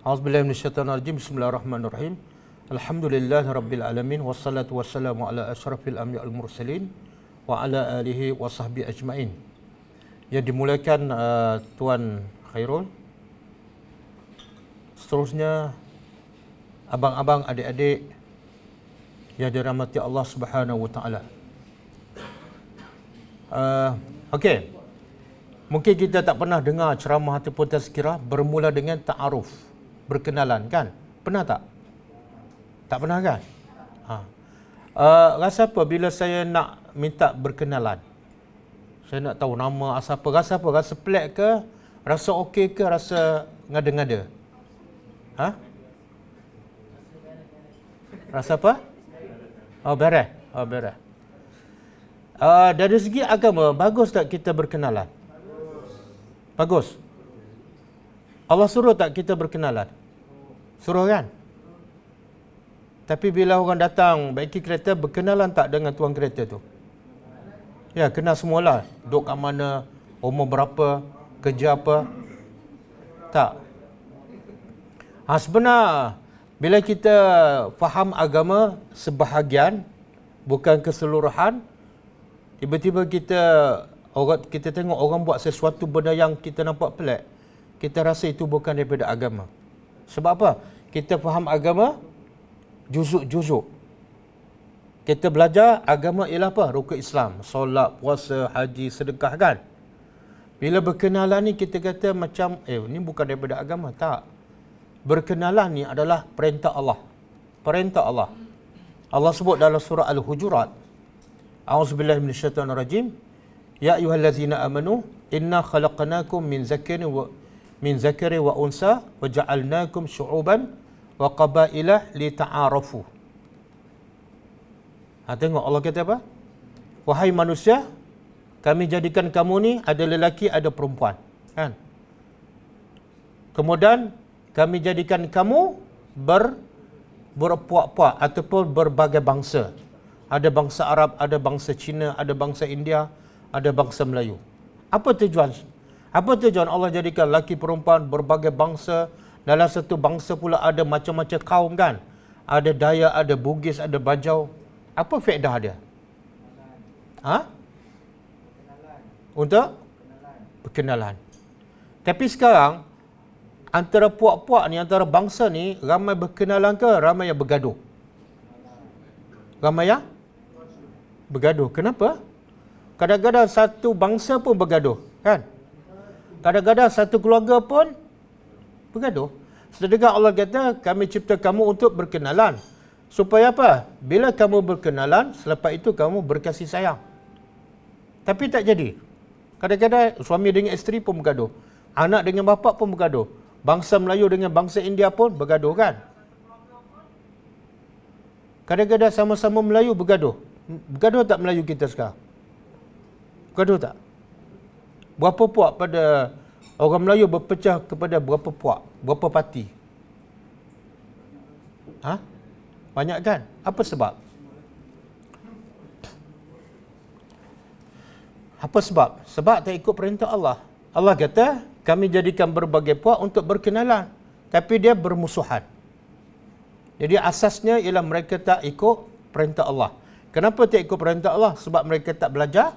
A'udzu billahi minasyaitonir rajim. Bismillahirrahmanirrahim. Alhamdulillahi alamin wassalatu wassalamu ala asyrafil anbiya'i mursalin wa ala alihi wa ajmain. Yang dimulakan uh, tuan Khairul. Seterusnya abang-abang adik-adik yang dirahmati Allah Subhanahu wa taala. Uh, okay. Mungkin kita tak pernah dengar ceramah ataupun tazkirah bermula dengan ta'aruf. Ta berkenalan kan? Pernah tak? Tak pernah kan? Ha. Uh, rasa apa bila saya nak minta berkenalan? Saya nak tahu nama asal apa? Rasa apa? Rasa pelik ke? Rasa okey ke? Rasa ngada-ngada? Ha? Rasa apa? Oh, bereh. Oh, bereh. Eh, uh, dari segi agama, bagus tak kita berkenalan? Bagus. Bagus. Allah suruh tak kita berkenalan? Suruh kan? Tapi bila orang datang baiki kereta, berkenalan tak dengan tuan kereta tu? Ya, kenal semualah. Duduk kat mana, umur berapa, kerja apa. Tak. Ha, sebenar, bila kita faham agama sebahagian, bukan keseluruhan, tiba-tiba kita orang, kita tengok orang buat sesuatu benda yang kita nampak pelik, kita rasa itu bukan daripada agama. Sebab apa? Kita faham agama juzuk-juzuk. Kita belajar agama ialah apa? Rukun Islam. Solat, puasa, haji, sedekah kan? Bila berkenalan ni kita kata macam, eh ni bukan daripada agama. Tak. Berkenalan ni adalah perintah Allah. Perintah Allah. Allah sebut dalam surah Al-Hujurat. A'udzubillah minasyaitan rajim. Ya ayuhallazina amanu inna khalaqnakum min zakirin wa min zakari wa unsa wa ja'alnakum syu'uban wa qabailah li ta'arafu. Ha, tengok Allah kata apa? Wahai manusia, kami jadikan kamu ni ada lelaki, ada perempuan. Kan? Kemudian, kami jadikan kamu ber berpuak-puak ataupun berbagai bangsa. Ada bangsa Arab, ada bangsa Cina, ada bangsa India, ada bangsa Melayu. Apa tujuan apa tujuan Allah jadikan laki perempuan berbagai bangsa dalam satu bangsa pula ada macam-macam kaum kan? Ada daya, ada bugis, ada bajau. Apa faedah dia? Ha? Untuk? Perkenalan. Tapi sekarang, antara puak-puak ni, antara bangsa ni, ramai berkenalan ke ramai yang bergaduh? Ramai yang? Bergaduh. Kenapa? Kadang-kadang satu bangsa pun bergaduh. Kan? Kan? Kadang-kadang satu keluarga pun bergaduh. Sedangkan Allah kata, kami cipta kamu untuk berkenalan. Supaya apa? Bila kamu berkenalan, selepas itu kamu berkasih sayang. Tapi tak jadi. Kadang-kadang suami dengan isteri pun bergaduh. Anak dengan bapa pun bergaduh. Bangsa Melayu dengan bangsa India pun bergaduh kan? Kadang-kadang sama-sama Melayu bergaduh. Bergaduh tak Melayu kita sekarang? Bergaduh tak? berapa puak pada orang Melayu berpecah kepada berapa puak? Berapa parti? Ha? Banyak kan? Apa sebab? Apa sebab? Sebab tak ikut perintah Allah. Allah kata, kami jadikan berbagai puak untuk berkenalan. Tapi dia bermusuhan. Jadi asasnya ialah mereka tak ikut perintah Allah. Kenapa tak ikut perintah Allah? Sebab mereka tak belajar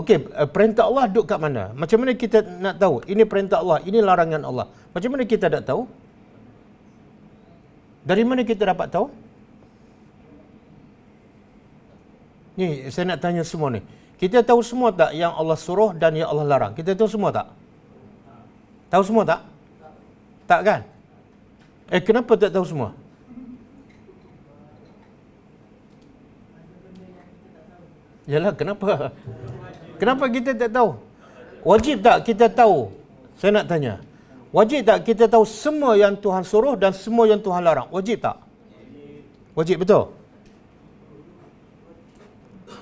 okey eh, perintah Allah duduk kat mana? Macam mana kita nak tahu? Ini perintah Allah, ini larangan Allah. Macam mana kita nak tahu? Dari mana kita dapat tahu? Ni saya nak tanya semua ni. Kita tahu semua tak yang Allah suruh dan yang Allah larang? Kita tahu semua tak? Tahu semua tak? Tak kan? Eh kenapa tak tahu semua? Yalah kenapa? Kenapa kita tak tahu? Wajib tak kita tahu? Saya nak tanya. Wajib tak kita tahu semua yang Tuhan suruh dan semua yang Tuhan larang? Wajib tak? Wajib betul?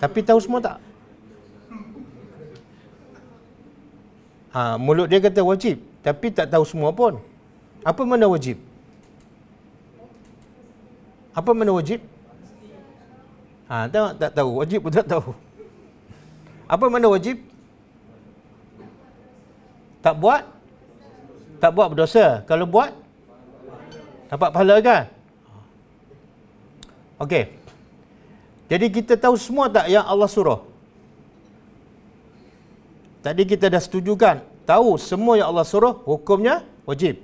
Tapi tahu semua tak? Ha, mulut dia kata wajib. Tapi tak tahu semua pun. Apa mana wajib? Apa mana wajib? Ha, tak, tak tahu. Wajib pun tak tahu. Apa mana wajib? Tak buat? Tak buat berdosa. Kalau buat? Dapat pahala kan? Okey. Jadi kita tahu semua tak yang Allah suruh? Tadi kita dah setujukan. Tahu semua yang Allah suruh, hukumnya wajib.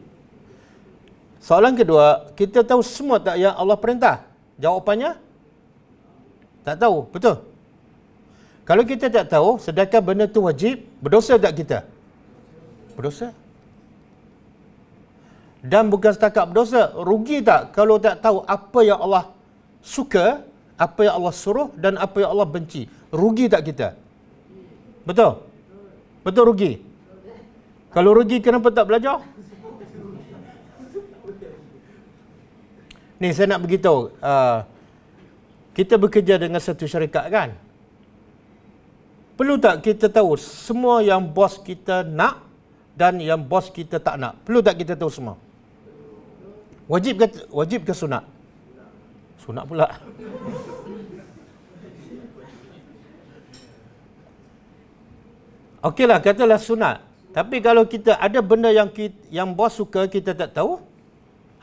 Soalan kedua, kita tahu semua tak yang Allah perintah? Jawapannya? Tak tahu, betul? Kalau kita tak tahu, sedangkan benda tu wajib, berdosa tak kita? Berdosa. Dan bukan setakat berdosa, rugi tak kalau tak tahu apa yang Allah suka, apa yang Allah suruh dan apa yang Allah benci. Rugi tak kita? Betul? Betul rugi? Kalau rugi kenapa tak belajar? Ni saya nak beritahu, uh, kita bekerja dengan satu syarikat kan? Perlu tak kita tahu semua yang bos kita nak dan yang bos kita tak nak? Perlu tak kita tahu semua? Wajib ke, wajib ke sunat? Sunat pula. Okeylah, katalah sunat. Tapi kalau kita ada benda yang kita, yang bos suka kita tak tahu,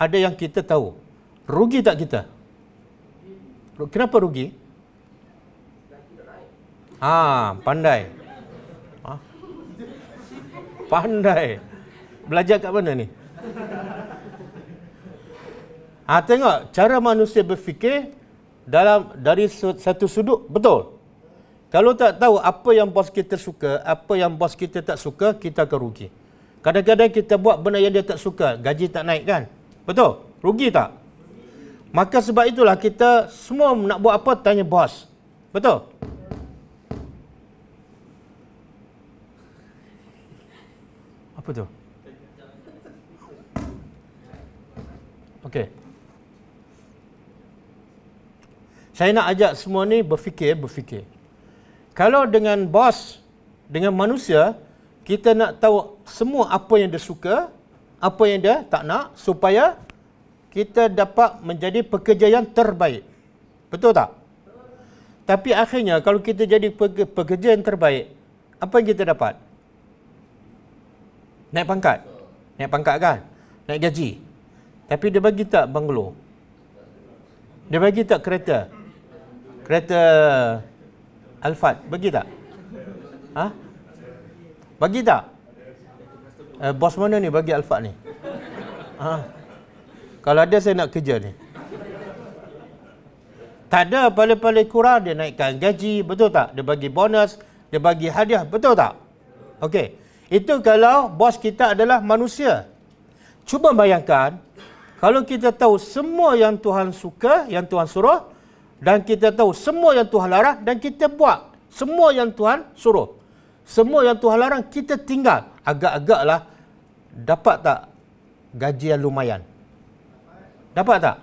ada yang kita tahu. Rugi tak kita? Kenapa rugi? Rugi. Ha, pandai. Ha? Pandai. Belajar kat mana ni? Ha, tengok cara manusia berfikir dalam dari satu sudut betul. Kalau tak tahu apa yang bos kita suka, apa yang bos kita tak suka, kita akan rugi. Kadang-kadang kita buat benda yang dia tak suka, gaji tak naik kan? Betul? Rugi tak? Maka sebab itulah kita semua nak buat apa tanya bos. Betul? Apa tu? Okey. Saya nak ajak semua ni berfikir, berfikir. Kalau dengan bos, dengan manusia, kita nak tahu semua apa yang dia suka, apa yang dia tak nak supaya kita dapat menjadi pekerja yang terbaik. Betul tak? Tapi akhirnya kalau kita jadi pekerja yang terbaik, apa yang kita dapat? Naik pangkat. Naik pangkat kan? Naik gaji. Tapi dia bagi tak banglo? Dia bagi tak kereta? Kereta Alphard. Bagi tak? Ha? Bagi tak? Uh, bos mana ni bagi Alphard ni? Ha? Kalau ada saya nak kerja ni. Tak ada pala-pala kurang dia naikkan gaji. Betul tak? Dia bagi bonus. Dia bagi hadiah. Betul tak? Okey. Itu kalau bos kita adalah manusia. Cuba bayangkan, kalau kita tahu semua yang Tuhan suka, yang Tuhan suruh, dan kita tahu semua yang Tuhan larang, dan kita buat semua yang Tuhan suruh. Semua yang Tuhan larang, kita tinggal. Agak-agaklah dapat tak gaji yang lumayan? Dapat tak?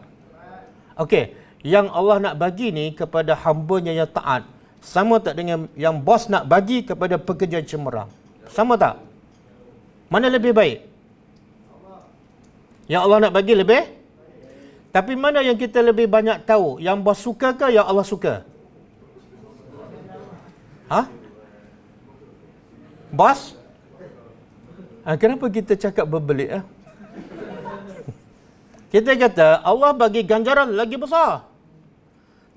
Okey, yang Allah nak bagi ni kepada hambanya yang taat, sama tak dengan yang bos nak bagi kepada pekerja cemerlang. Sama tak? Mana lebih baik? Yang Allah nak bagi lebih? Tapi mana yang kita lebih banyak tahu? Yang Allah suka ke yang Allah suka? Ha? Bos? Ha, kenapa kita cakap berbelit? Ha? Kita kata Allah bagi ganjaran lagi besar.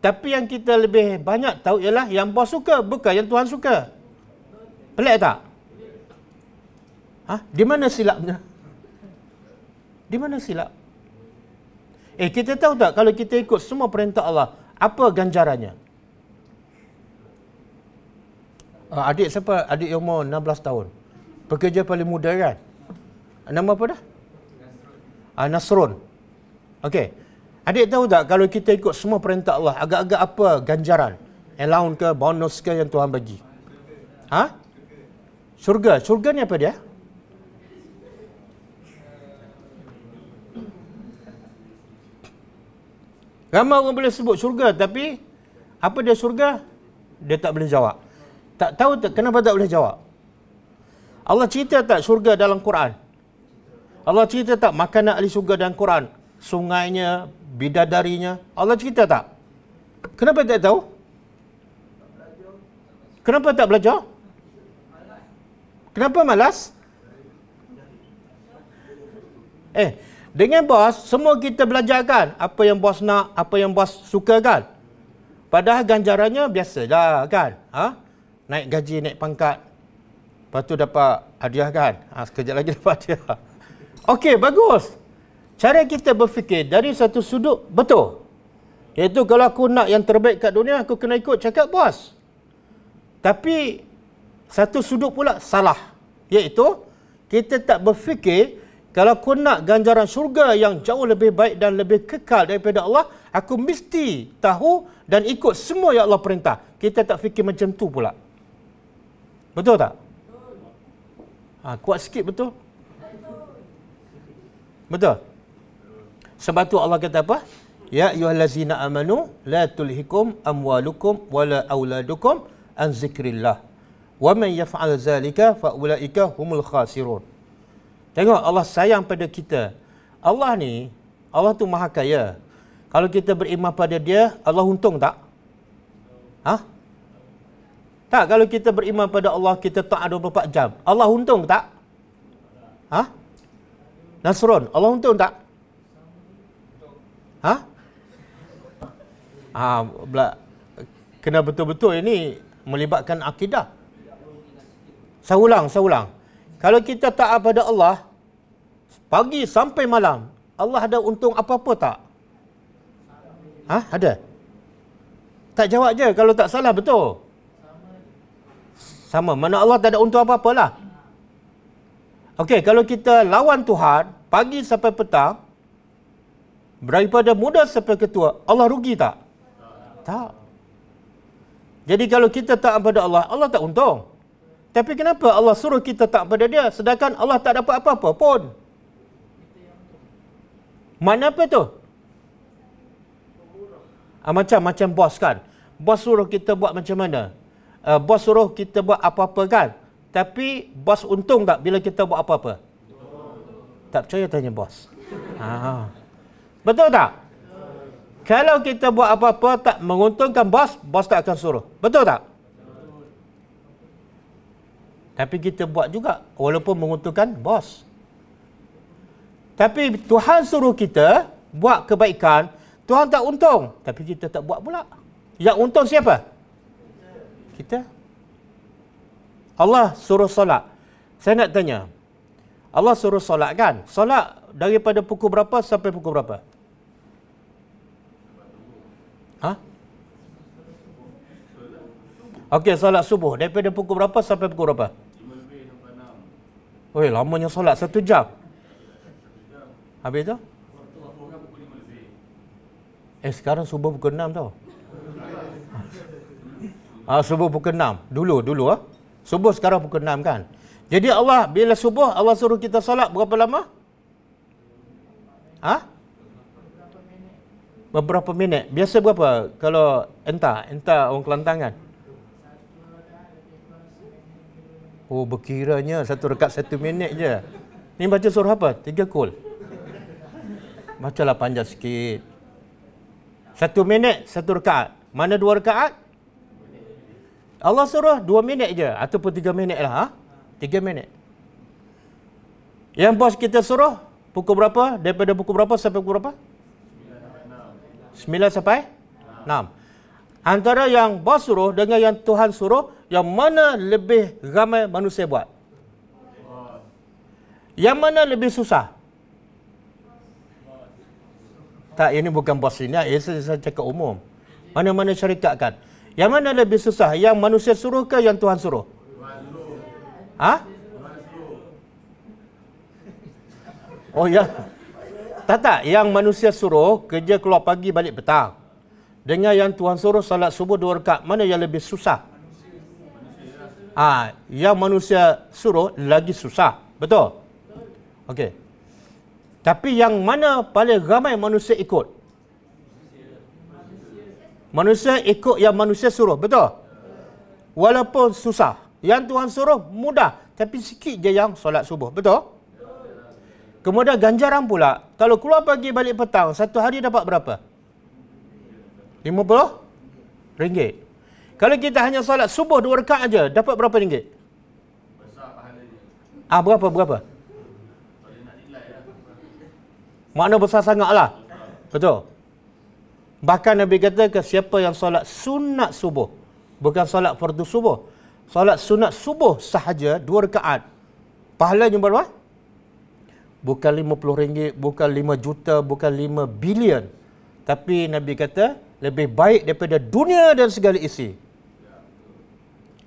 Tapi yang kita lebih banyak tahu ialah yang bos suka bukan yang Tuhan suka. Pelik tak? Ha? Di mana silapnya? Di mana silap? Eh, kita tahu tak kalau kita ikut semua perintah Allah, apa ganjarannya? Uh, adik siapa? Adik yang umur 16 tahun. Pekerja paling muda kan? Nama apa dah? Uh, Nasrun. Okey. Adik tahu tak kalau kita ikut semua perintah Allah, agak-agak apa ganjaran? Allowance ke, bonus ke yang Tuhan bagi? Ha? Surga. Surga ni apa dia? Ha? Ramai orang boleh sebut syurga tapi apa dia syurga? Dia tak boleh jawab. Tak tahu tak kenapa tak boleh jawab. Allah cerita tak syurga dalam Quran? Allah cerita tak makanan ahli syurga dalam Quran? Sungainya, bidadarinya. Allah cerita tak? Kenapa tak tahu? Kenapa tak belajar? Kenapa malas? Eh, dengan bos, semua kita belajarkan apa yang bos nak, apa yang bos suka kan. Padahal ganjarannya biasa dah kan. Ha? Naik gaji, naik pangkat. Lepas tu dapat hadiah kan. Ha, sekejap lagi dapat hadiah. Okey, bagus. Cara kita berfikir dari satu sudut, betul. Iaitu kalau aku nak yang terbaik kat dunia, aku kena ikut cakap bos. Tapi, satu sudut pula salah. Iaitu, kita tak berfikir kalau aku nak ganjaran syurga yang jauh lebih baik dan lebih kekal daripada Allah, aku mesti tahu dan ikut semua yang Allah perintah. Kita tak fikir macam tu pula. Betul tak? Ha, kuat sikit betul? Betul? Sebab tu Allah kata apa? Ya ayyuhallazina amanu la tulhikum amwalukum wala auladukum an zikrillah. Wa man yaf'al zalika fa ulaika humul khasirun. Tengok Allah sayang pada kita. Allah ni, Allah tu maha kaya. Kalau kita beriman pada dia, Allah untung tak? Hah? Tak, kalau kita beriman pada Allah, kita taat 24 jam. Allah untung tak? Hah? Nasrun, Allah untung tak? Hah? Ah, ha, ha kena betul-betul ini melibatkan akidah. Saya ulang, saya ulang. Kalau kita tak pada Allah, pagi sampai malam Allah ada untung apa-apa tak? Ha? Ada? Tak jawab je kalau tak salah betul. Sama. Mana Allah tak ada untung apa-apa lah. Okey, kalau kita lawan Tuhan pagi sampai petang daripada muda sampai ketua, Allah rugi tak? Tak. Jadi kalau kita tak pada Allah, Allah tak untung. Tapi kenapa Allah suruh kita tak pada dia sedangkan Allah tak dapat apa-apa pun? Mana apa tu? Ah, macam macam bos kan. Bos suruh kita buat macam mana? Uh, bos suruh kita buat apa-apa kan? Tapi bos untung tak bila kita buat apa-apa? Tak percaya tanya bos. ha. Betul tak? Kalau kita buat apa-apa tak menguntungkan bos, bos tak akan suruh. Betul tak? Tapi kita buat juga walaupun menguntungkan bos. Tapi Tuhan suruh kita buat kebaikan, Tuhan tak untung. Tapi kita tak buat pula. Yang untung siapa? Kita. Allah suruh solat. Saya nak tanya. Allah suruh solat kan? Solat daripada pukul berapa sampai pukul berapa? Ha? Okey, solat subuh. Daripada pukul berapa sampai pukul berapa? Oh, lamanya solat satu jam. Habis tu? Eh sekarang subuh pukul 6 tau. Ah subuh pukul 6. Dulu dulu ah. Subuh sekarang pukul 6 kan. Jadi Allah bila subuh Allah suruh kita salat berapa lama? Ha? Beberapa minit. Biasa berapa kalau entah entah orang Kelantan kan? Oh berkiranya satu rekat satu minit je. Ni baca surah apa? Tiga kul. Cool. Bacalah panjang sikit. Satu minit, satu rekaat. Mana dua rekaat? Allah suruh dua minit je. Ataupun tiga minit lah. Ha? Tiga minit. Yang bos kita suruh, pukul berapa? Daripada pukul berapa sampai pukul berapa? Sembilan sampai? Enam. Antara yang bos suruh dengan yang Tuhan suruh, yang mana lebih ramai manusia buat? Yang mana lebih susah? Tak, ini bukan bos ini. Ini saya, saya cakap umum. Mana-mana syarikat kan? Yang mana lebih susah? Yang manusia suruh ke yang Tuhan suruh? Tuhan suruh. Ha? Oh ya. Tak tak, yang manusia suruh kerja keluar pagi balik petang. Dengan yang Tuhan suruh salat subuh dua rakaat, mana yang lebih susah? Ah, ha, yang manusia suruh lagi susah. Betul? Okey. Tapi yang mana paling ramai manusia ikut? Manusia ikut yang manusia suruh, betul? Walaupun susah. Yang Tuhan suruh mudah, tapi sikit je yang solat subuh, betul? Kemudian ganjaran pula, kalau keluar pagi balik petang, satu hari dapat berapa? 50 ringgit. Kalau kita hanya solat subuh dua rekat aja, dapat berapa ringgit? Besar pahala Ah berapa berapa? Makna besar sangat lah. Betul? Bahkan Nabi kata ke siapa yang solat sunat subuh. Bukan solat fardu subuh. Solat sunat subuh sahaja dua rekaat. Pahalanya berapa? Bukan lima puluh ringgit, bukan lima juta, bukan lima bilion. Tapi Nabi kata lebih baik daripada dunia dan segala isi.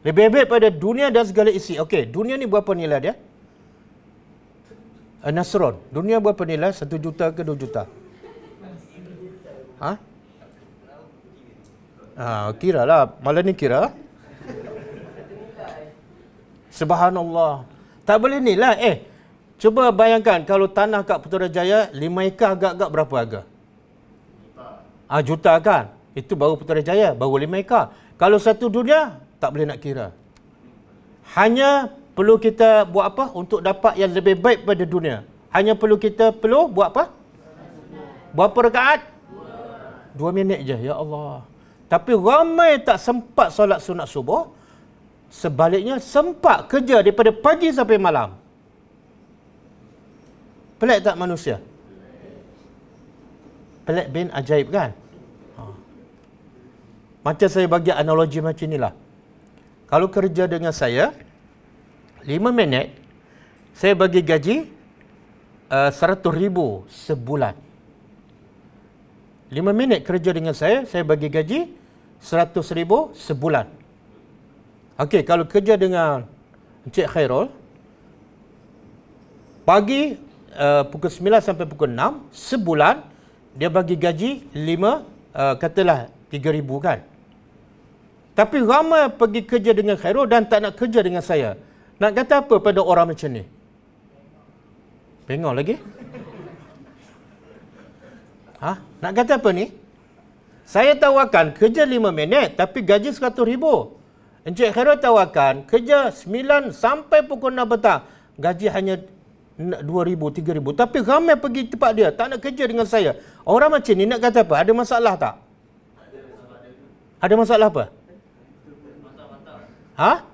Lebih baik daripada dunia dan segala isi. Okey, dunia ni berapa nilai dia? uh, eh, Nasron. Dunia berapa nilai? Satu juta ke dua juta? Ha? Ha, kira lah. Malah ni kira. Subhanallah. Tak boleh nilai. Eh, cuba bayangkan kalau tanah kat Putrajaya, lima ekar agak-agak berapa harga? Ha, juta kan? Itu baru Putrajaya, baru lima ekar. Kalau satu dunia, tak boleh nak kira. Hanya perlu kita buat apa untuk dapat yang lebih baik pada dunia? Hanya perlu kita perlu buat apa? Berapa rekaat? Dua minit je. Ya Allah. Tapi ramai tak sempat solat sunat subuh. Sebaliknya sempat kerja daripada pagi sampai malam. Pelik tak manusia? Pelik bin ajaib kan? Ha. Macam saya bagi analogi macam inilah. Kalau kerja dengan saya, 5 minit saya bagi gaji uh, eh, 100 ribu sebulan 5 minit kerja dengan saya saya bagi gaji 100 ribu sebulan Okey, kalau kerja dengan Encik Khairul pagi uh, pukul 9 sampai pukul 6 sebulan dia bagi gaji 5 uh, eh, katalah ribu kan. Tapi ramai pergi kerja dengan Khairul dan tak nak kerja dengan saya. Nak kata apa pada orang macam ni? Bengok lagi. Ha? Nak kata apa ni? Saya tawarkan kerja 5 minit tapi gaji 100 ribu. Encik Khairul tawarkan kerja 9 sampai pukul 6 petang. Gaji hanya 2 ribu, 3 ribu. Tapi ramai pergi tempat dia. Tak nak kerja dengan saya. Orang macam ni nak kata apa? Ada masalah tak? Ada masalah apa? Ha?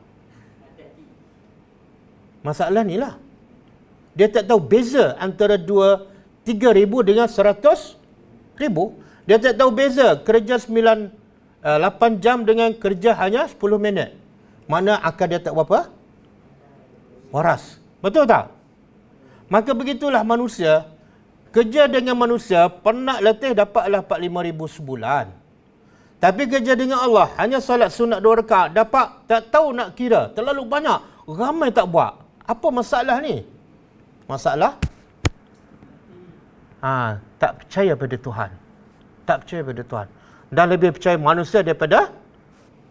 Masalah ni lah. Dia tak tahu beza antara dua, tiga ribu dengan seratus ribu. Dia tak tahu beza kerja sembilan, eh, lapan jam dengan kerja hanya sepuluh minit. Mana akal dia tak apa? Waras. Betul tak? Maka begitulah manusia. Kerja dengan manusia, penat letih dapatlah empat lima ribu sebulan. Tapi kerja dengan Allah, hanya salat sunat dua rekat, dapat tak tahu nak kira. Terlalu banyak. Ramai tak buat. Apa masalah ni? Masalah? Ha, tak percaya pada Tuhan. Tak percaya pada Tuhan. Dan lebih percaya manusia daripada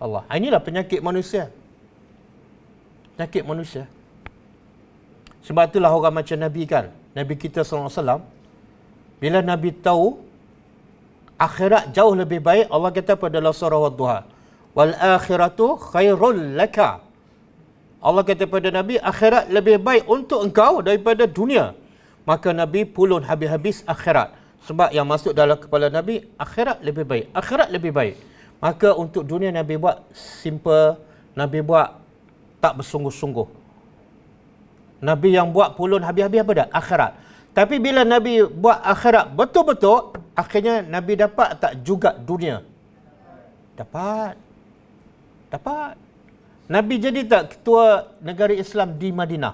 Allah. Ha, inilah penyakit manusia. Penyakit manusia. Sebab itulah orang macam Nabi kan. Nabi kita SAW. Bila Nabi tahu akhirat jauh lebih baik Allah kata pada surah ad-duha wal akhiratu khairul laka. Allah kata kepada Nabi, akhirat lebih baik untuk engkau daripada dunia. Maka Nabi pulun habis-habis akhirat. Sebab yang masuk dalam kepala Nabi, akhirat lebih baik. Akhirat lebih baik. Maka untuk dunia Nabi buat simple. Nabi buat tak bersungguh-sungguh. Nabi yang buat pulun habis-habis apa dah? Akhirat. Tapi bila Nabi buat akhirat betul-betul, akhirnya Nabi dapat tak juga dunia? Dapat. Dapat. Nabi jadi tak ketua negara Islam di Madinah?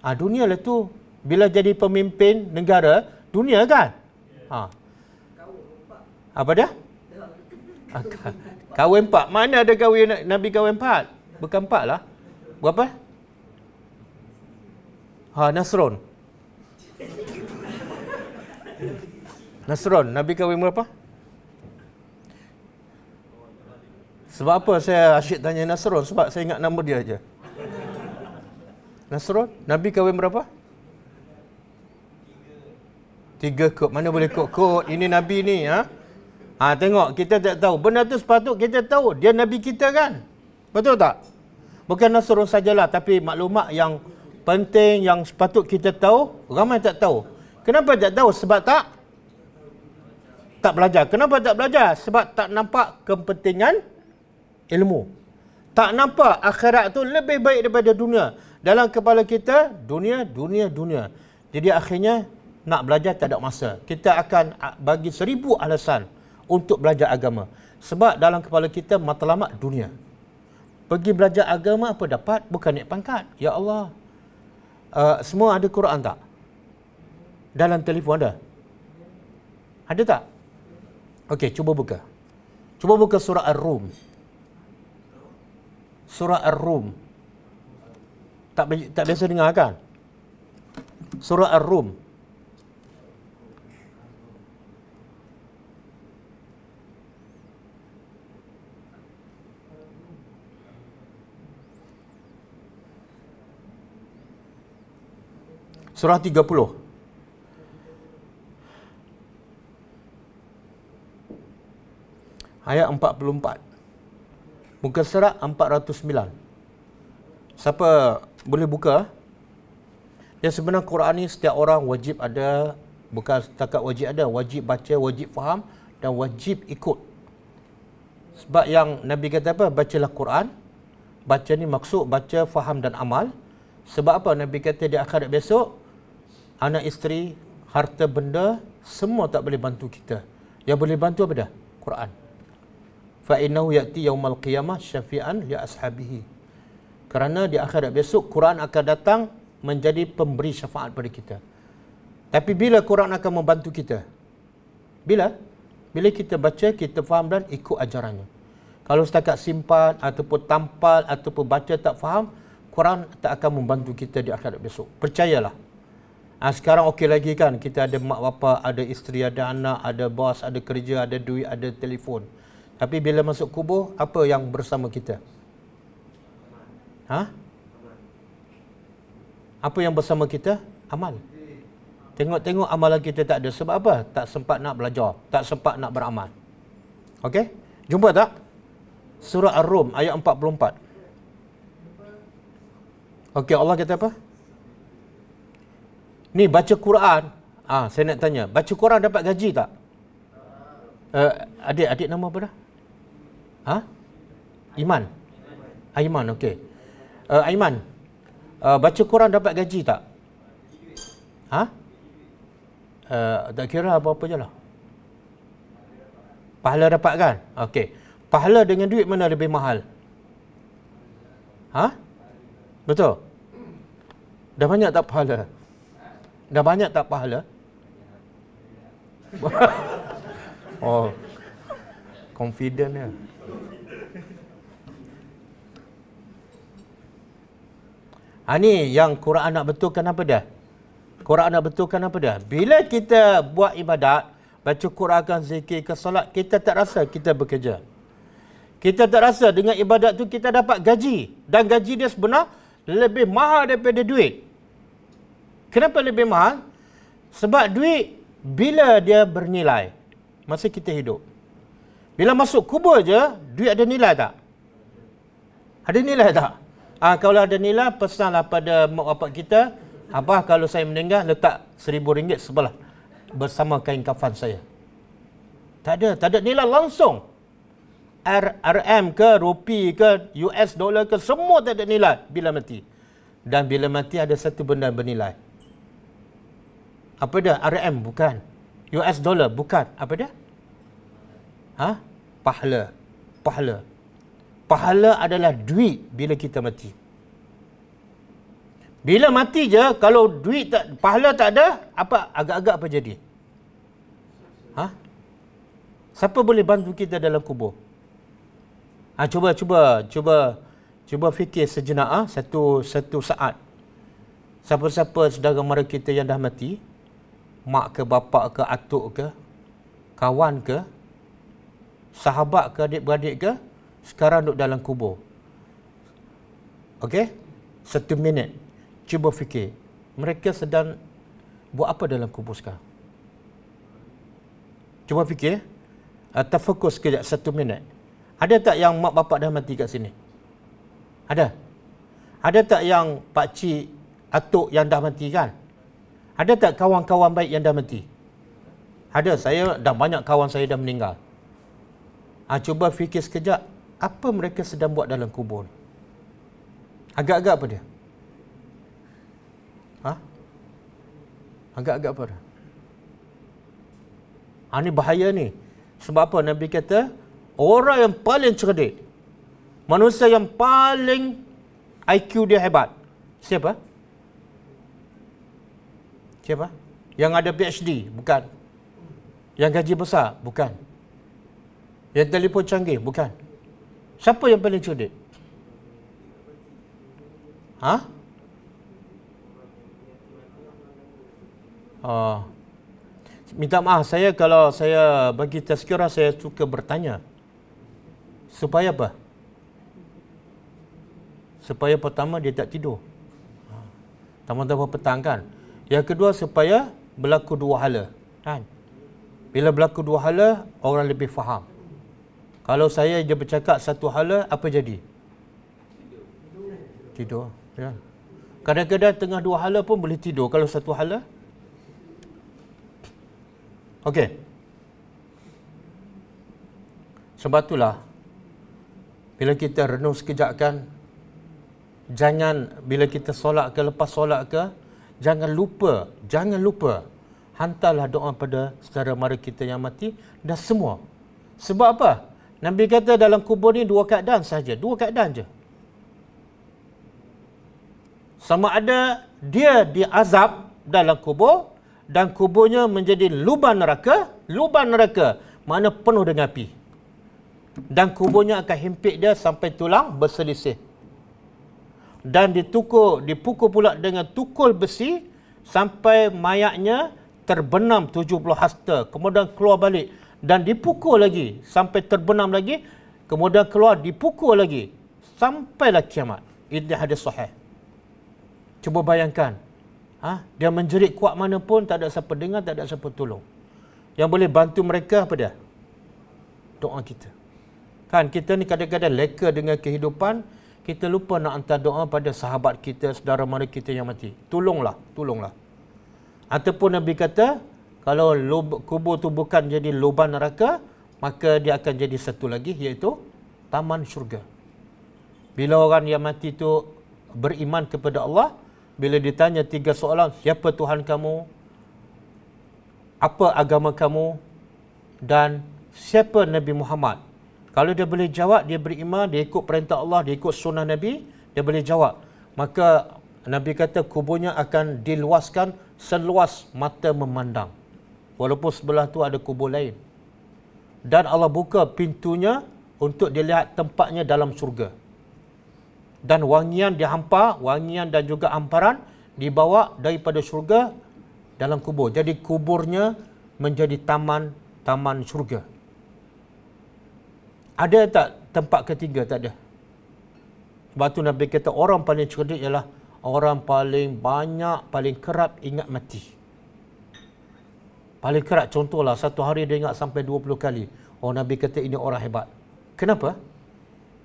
Ha, dunia lah tu. Bila jadi pemimpin negara, dunia kan? Ha. Apa dia? Ah, kawin empat. Mana ada kawin Nabi kawin empat? Bukan empat lah. Berapa? Ha, Nasron. Nasron, Nabi kawin berapa? Berapa? Sebab apa saya asyik tanya Nasrul? Sebab saya ingat nama dia aja. Nasrul, Nabi kahwin berapa? Tiga kot. Mana boleh kot-kot? Ini Nabi ni. Ha? ha? tengok, kita tak tahu. Benda tu sepatut kita tahu. Dia Nabi kita kan? Betul tak? Bukan Nasrul sajalah. Tapi maklumat yang penting, yang sepatut kita tahu, ramai tak tahu. Kenapa tak tahu? Sebab tak? Tak belajar. Kenapa tak belajar? Sebab tak nampak kepentingan ilmu. Tak nampak akhirat tu lebih baik daripada dunia. Dalam kepala kita, dunia, dunia, dunia. Jadi akhirnya, nak belajar tak ada masa. Kita akan ah, bagi seribu alasan untuk belajar agama. Sebab dalam kepala kita, matlamat dunia. Pergi belajar agama apa dapat? Bukan naik pangkat. Ya Allah. Uh, semua ada Quran tak? Dalam telefon ada? Ada tak? Okey, cuba buka. Cuba buka surah Ar-Rum. rum surah Ar-Rum. Tak tak biasa dengar kan? Surah Ar-Rum. Surah 30. Ayat Muka surat 409. Siapa boleh buka? Ya sebenarnya Quran ni setiap orang wajib ada bukan setakat wajib ada, wajib baca, wajib faham dan wajib ikut. Sebab yang Nabi kata apa? Bacalah Quran. Baca ni maksud baca, faham dan amal. Sebab apa Nabi kata di akhirat besok anak isteri, harta benda semua tak boleh bantu kita. Yang boleh bantu apa dah? Quran fa innahu yati yaumal qiyamah syafi'an li ashabihi kerana di akhirat besok Quran akan datang menjadi pemberi syafaat pada kita tapi bila Quran akan membantu kita bila bila kita baca kita faham dan ikut ajarannya kalau setakat simpan ataupun tampal ataupun baca tak faham Quran tak akan membantu kita di akhirat besok percayalah Ha, sekarang okey lagi kan kita ada mak bapa, ada isteri, ada anak, ada bos, ada kerja, ada duit, ada telefon. Tapi bila masuk kubur, apa yang bersama kita? Ha? Apa yang bersama kita? Amal. Tengok-tengok amalan kita tak ada. Sebab apa? Tak sempat nak belajar. Tak sempat nak beramal. Okey? Jumpa tak? Surah Ar-Rum ayat 44. Okey, Allah kata apa? Ni baca Quran. Ah, saya nak tanya. Baca Quran dapat gaji tak? Uh, eh, adik-adik nama apa dah? Ha? Iman. Aiman, okey. Uh, Aiman, uh, baca Quran dapat gaji tak? Ha? Uh, tak kira apa-apa je lah. Pahala dapat kan? Okey. Pahala dengan duit mana lebih mahal? Ha? Betul? Dah banyak tak pahala? Dah banyak tak pahala? oh. Confident lah. Ha, ni yang Quran nak betulkan apa dah? Quran nak betulkan apa dah? Bila kita buat ibadat, baca Quran, kan zikir, ke kan solat, kita tak rasa kita bekerja. Kita tak rasa dengan ibadat tu kita dapat gaji. Dan gaji dia sebenar lebih mahal daripada duit. Kenapa lebih mahal? Sebab duit bila dia bernilai masa kita hidup. Bila masuk kubur je, duit ada nilai tak? Ada nilai tak? Ah ha, kalau ada nilai pesanlah pada mak bapak kita, abah kalau saya meninggal letak seribu ringgit sebelah bersama kain kafan saya. Tak ada, tak ada nilai langsung. RRM ke rupi ke US dollar ke semua tak ada nilai bila mati. Dan bila mati ada satu benda bernilai. Apa dia? RM bukan. US dollar bukan. Apa dia? Ha? Pahala. Pahala pahala adalah duit bila kita mati. Bila mati je, kalau duit tak, pahala tak ada, apa agak-agak apa jadi? Ha? Siapa boleh bantu kita dalam kubur? Ha, cuba, cuba, cuba, cuba fikir sejenak, ha? satu satu saat. Siapa-siapa saudara mara kita yang dah mati, mak ke bapak ke atuk ke, kawan ke, sahabat ke adik-beradik ke, sekarang duduk dalam kubur. Okey? Satu minit. Cuba fikir. Mereka sedang buat apa dalam kubur sekarang? Cuba fikir. Uh, terfokus sekejap satu minit. Ada tak yang mak bapak dah mati kat sini? Ada? Ada tak yang Pak pakcik, atuk yang dah mati kan? Ada tak kawan-kawan baik yang dah mati? Ada, saya dah banyak kawan saya dah meninggal. Ha, cuba fikir sekejap, apa mereka sedang buat dalam kubur ni? Agak-agak apa dia? Ha? Agak-agak apa dia? Ha, ini bahaya ni. Sebab apa Nabi kata? Orang yang paling cerdik. Manusia yang paling IQ dia hebat. Siapa? Siapa? Yang ada PhD? Bukan. Yang gaji besar? Bukan. Yang telefon canggih? Bukan. Bukan. Siapa yang paling cerdik? Ha? Ha. Minta maaf saya kalau saya bagi tazkirah saya suka bertanya. Supaya apa? Supaya pertama dia tak tidur. Tama-tama ha. petang kan. Yang kedua supaya berlaku dua hala. Kan? Bila berlaku dua hala, orang lebih faham. Kalau saya je bercakap satu hala, apa jadi? Tidur. Ya. Kadang-kadang tengah dua hala pun boleh tidur. Kalau satu hala. Okey. Sebab itulah. Bila kita renung sekejap kan. Jangan bila kita solat ke lepas solat ke. Jangan lupa. Jangan lupa. Hantarlah doa pada saudara mara kita yang mati. Dan semua. Sebab apa? Nabi kata dalam kubur ni dua keadaan saja, dua keadaan je. Sama ada dia diazab dalam kubur dan kuburnya menjadi lubang neraka, lubang neraka mana penuh dengan api. Dan kuburnya akan himpit dia sampai tulang berselisih. Dan ditukul, dipukul pula dengan tukul besi sampai mayatnya terbenam 70 hasta. Kemudian keluar balik dan dipukul lagi sampai terbenam lagi kemudian keluar dipukul lagi sampailah kiamat ini hadis sahih cuba bayangkan ha? dia menjerit kuat mana pun tak ada siapa dengar tak ada siapa tolong yang boleh bantu mereka apa dia doa kita kan kita ni kadang-kadang leka dengan kehidupan kita lupa nak hantar doa pada sahabat kita saudara mara kita yang mati tolonglah tolonglah ataupun Nabi kata kalau lub, kubur tu bukan jadi lubang neraka maka dia akan jadi satu lagi iaitu taman syurga bila orang yang mati tu beriman kepada Allah bila ditanya tiga soalan siapa Tuhan kamu apa agama kamu dan siapa Nabi Muhammad kalau dia boleh jawab dia beriman dia ikut perintah Allah dia ikut sunnah Nabi dia boleh jawab maka Nabi kata kuburnya akan diluaskan seluas mata memandang walaupun sebelah tu ada kubur lain. Dan Allah buka pintunya untuk dilihat tempatnya dalam syurga. Dan wangian dihampar, wangian dan juga amparan dibawa daripada syurga dalam kubur. Jadi kuburnya menjadi taman-taman syurga. Ada tak tempat ketiga? Tak ada. Sebab tu Nabi kata orang paling cerdik ialah orang paling banyak, paling kerap ingat mati. Paling kerap contohlah satu hari dia ingat sampai 20 kali. Oh Nabi kata ini orang hebat. Kenapa?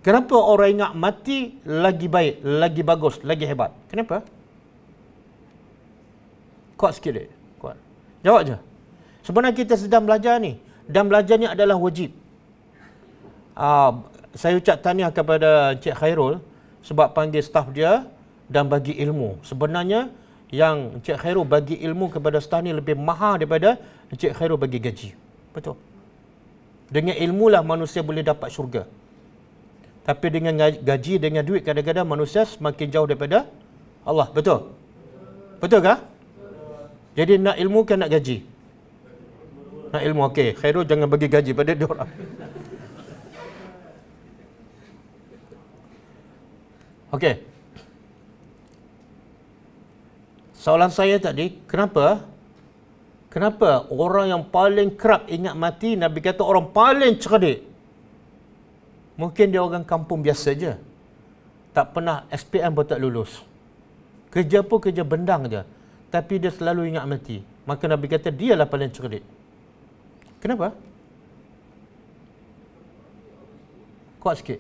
Kenapa orang ingat mati lagi baik, lagi bagus, lagi hebat? Kenapa? Kuat sikit dek. Kuat. Jawab je. Sebenarnya kita sedang belajar ni. Dan belajar ni adalah wajib. Uh, saya ucap tahniah kepada Encik Khairul sebab panggil staff dia dan bagi ilmu. Sebenarnya, yang Encik Khairul bagi ilmu kepada staf ni lebih mahal daripada Encik Khairul bagi gaji. Betul. Dengan ilmu lah manusia boleh dapat syurga. Tapi dengan gaji, dengan duit kadang-kadang manusia semakin jauh daripada Allah. Betul? Betul kah? Jadi nak ilmu ke nak gaji? Nak ilmu, okey. Khairul jangan bagi gaji pada dia orang. Okey. soalan saya tadi, kenapa? Kenapa orang yang paling kerap ingat mati, Nabi kata orang paling cerdik? Mungkin dia orang kampung biasa saja, Tak pernah SPM pun tak lulus. Kerja pun kerja bendang saja, Tapi dia selalu ingat mati. Maka Nabi kata dia lah paling cerdik. Kenapa? Kuat sikit.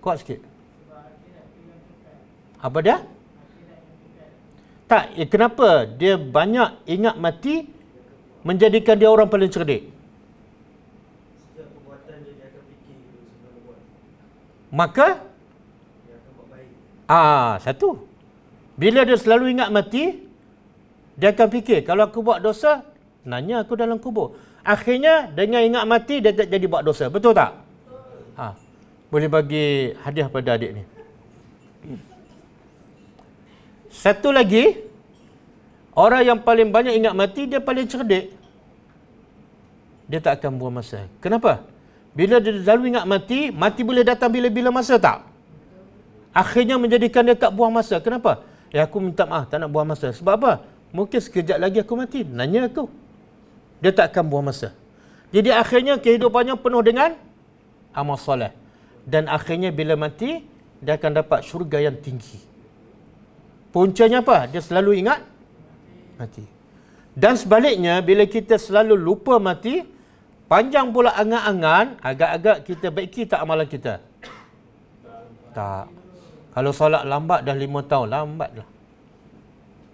Kuat sikit. Apa dia? Apa dia? tak ya, kenapa dia banyak ingat mati menjadikan dia orang paling cerdik maka ah satu bila dia selalu ingat mati dia akan fikir kalau aku buat dosa nanya aku dalam kubur akhirnya dengan ingat mati dia tak jadi buat dosa betul tak betul. ha boleh bagi hadiah pada adik ni hmm. Satu lagi, orang yang paling banyak ingat mati, dia paling cerdik. Dia tak akan buang masa. Kenapa? Bila dia selalu ingat mati, mati boleh datang bila-bila masa tak? Akhirnya menjadikan dia tak buang masa. Kenapa? Ya aku minta maaf, tak nak buang masa. Sebab apa? Mungkin sekejap lagi aku mati. Nanya aku. Dia tak akan buang masa. Jadi akhirnya kehidupannya penuh dengan amal soleh. Dan akhirnya bila mati, dia akan dapat syurga yang tinggi. Puncanya apa? Dia selalu ingat mati. Dan sebaliknya, bila kita selalu lupa mati, panjang pula angan-angan, agak-agak kita baiki tak amalan kita? Tak. Kalau solat lambat dah lima tahun, lambatlah.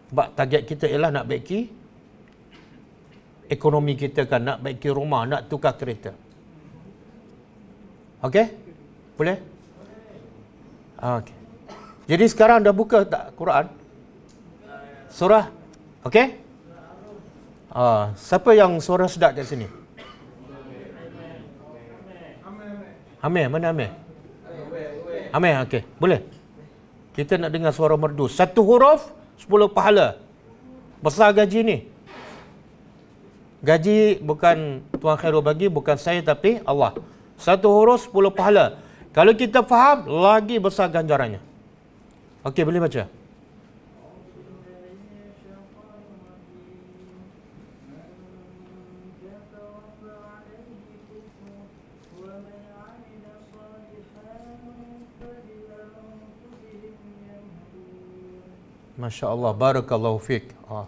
Sebab target kita ialah nak baiki ekonomi kita kan, nak baiki rumah, nak tukar kereta. Okey? Boleh? Ah, okey. Jadi sekarang dah buka tak Quran? Surah? Okey? Uh, ah, siapa yang suara sedap kat sini? Amir, mana Amir? Amir, okey. Boleh? Kita nak dengar suara merdu. Satu huruf, sepuluh pahala. Besar gaji ni. Gaji bukan Tuan Khairul bagi, bukan saya tapi Allah. Satu huruf, sepuluh pahala. Kalau kita faham, lagi besar ganjarannya. Okey, boleh baca. Masya Allah, Barakallahu Fik. Ah,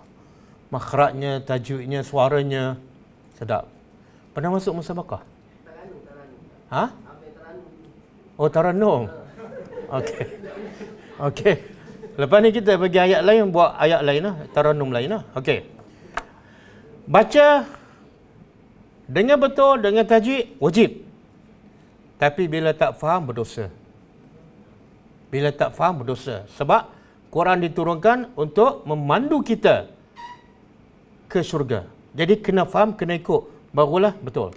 makhraknya, tajwidnya, suaranya, sedap. Pernah masuk Musa Bakar? Ha? Oh, Taranum? Okey. Okey. Lepas ni kita bagi ayat lain, buat ayat lain lah. Taranum lain lah. Okey. Baca dengan betul, dengan tajwid, wajib. Tapi bila tak faham, berdosa. Bila tak faham, berdosa. Sebab Quran diturunkan untuk memandu kita ke syurga. Jadi kena faham, kena ikut. Barulah betul.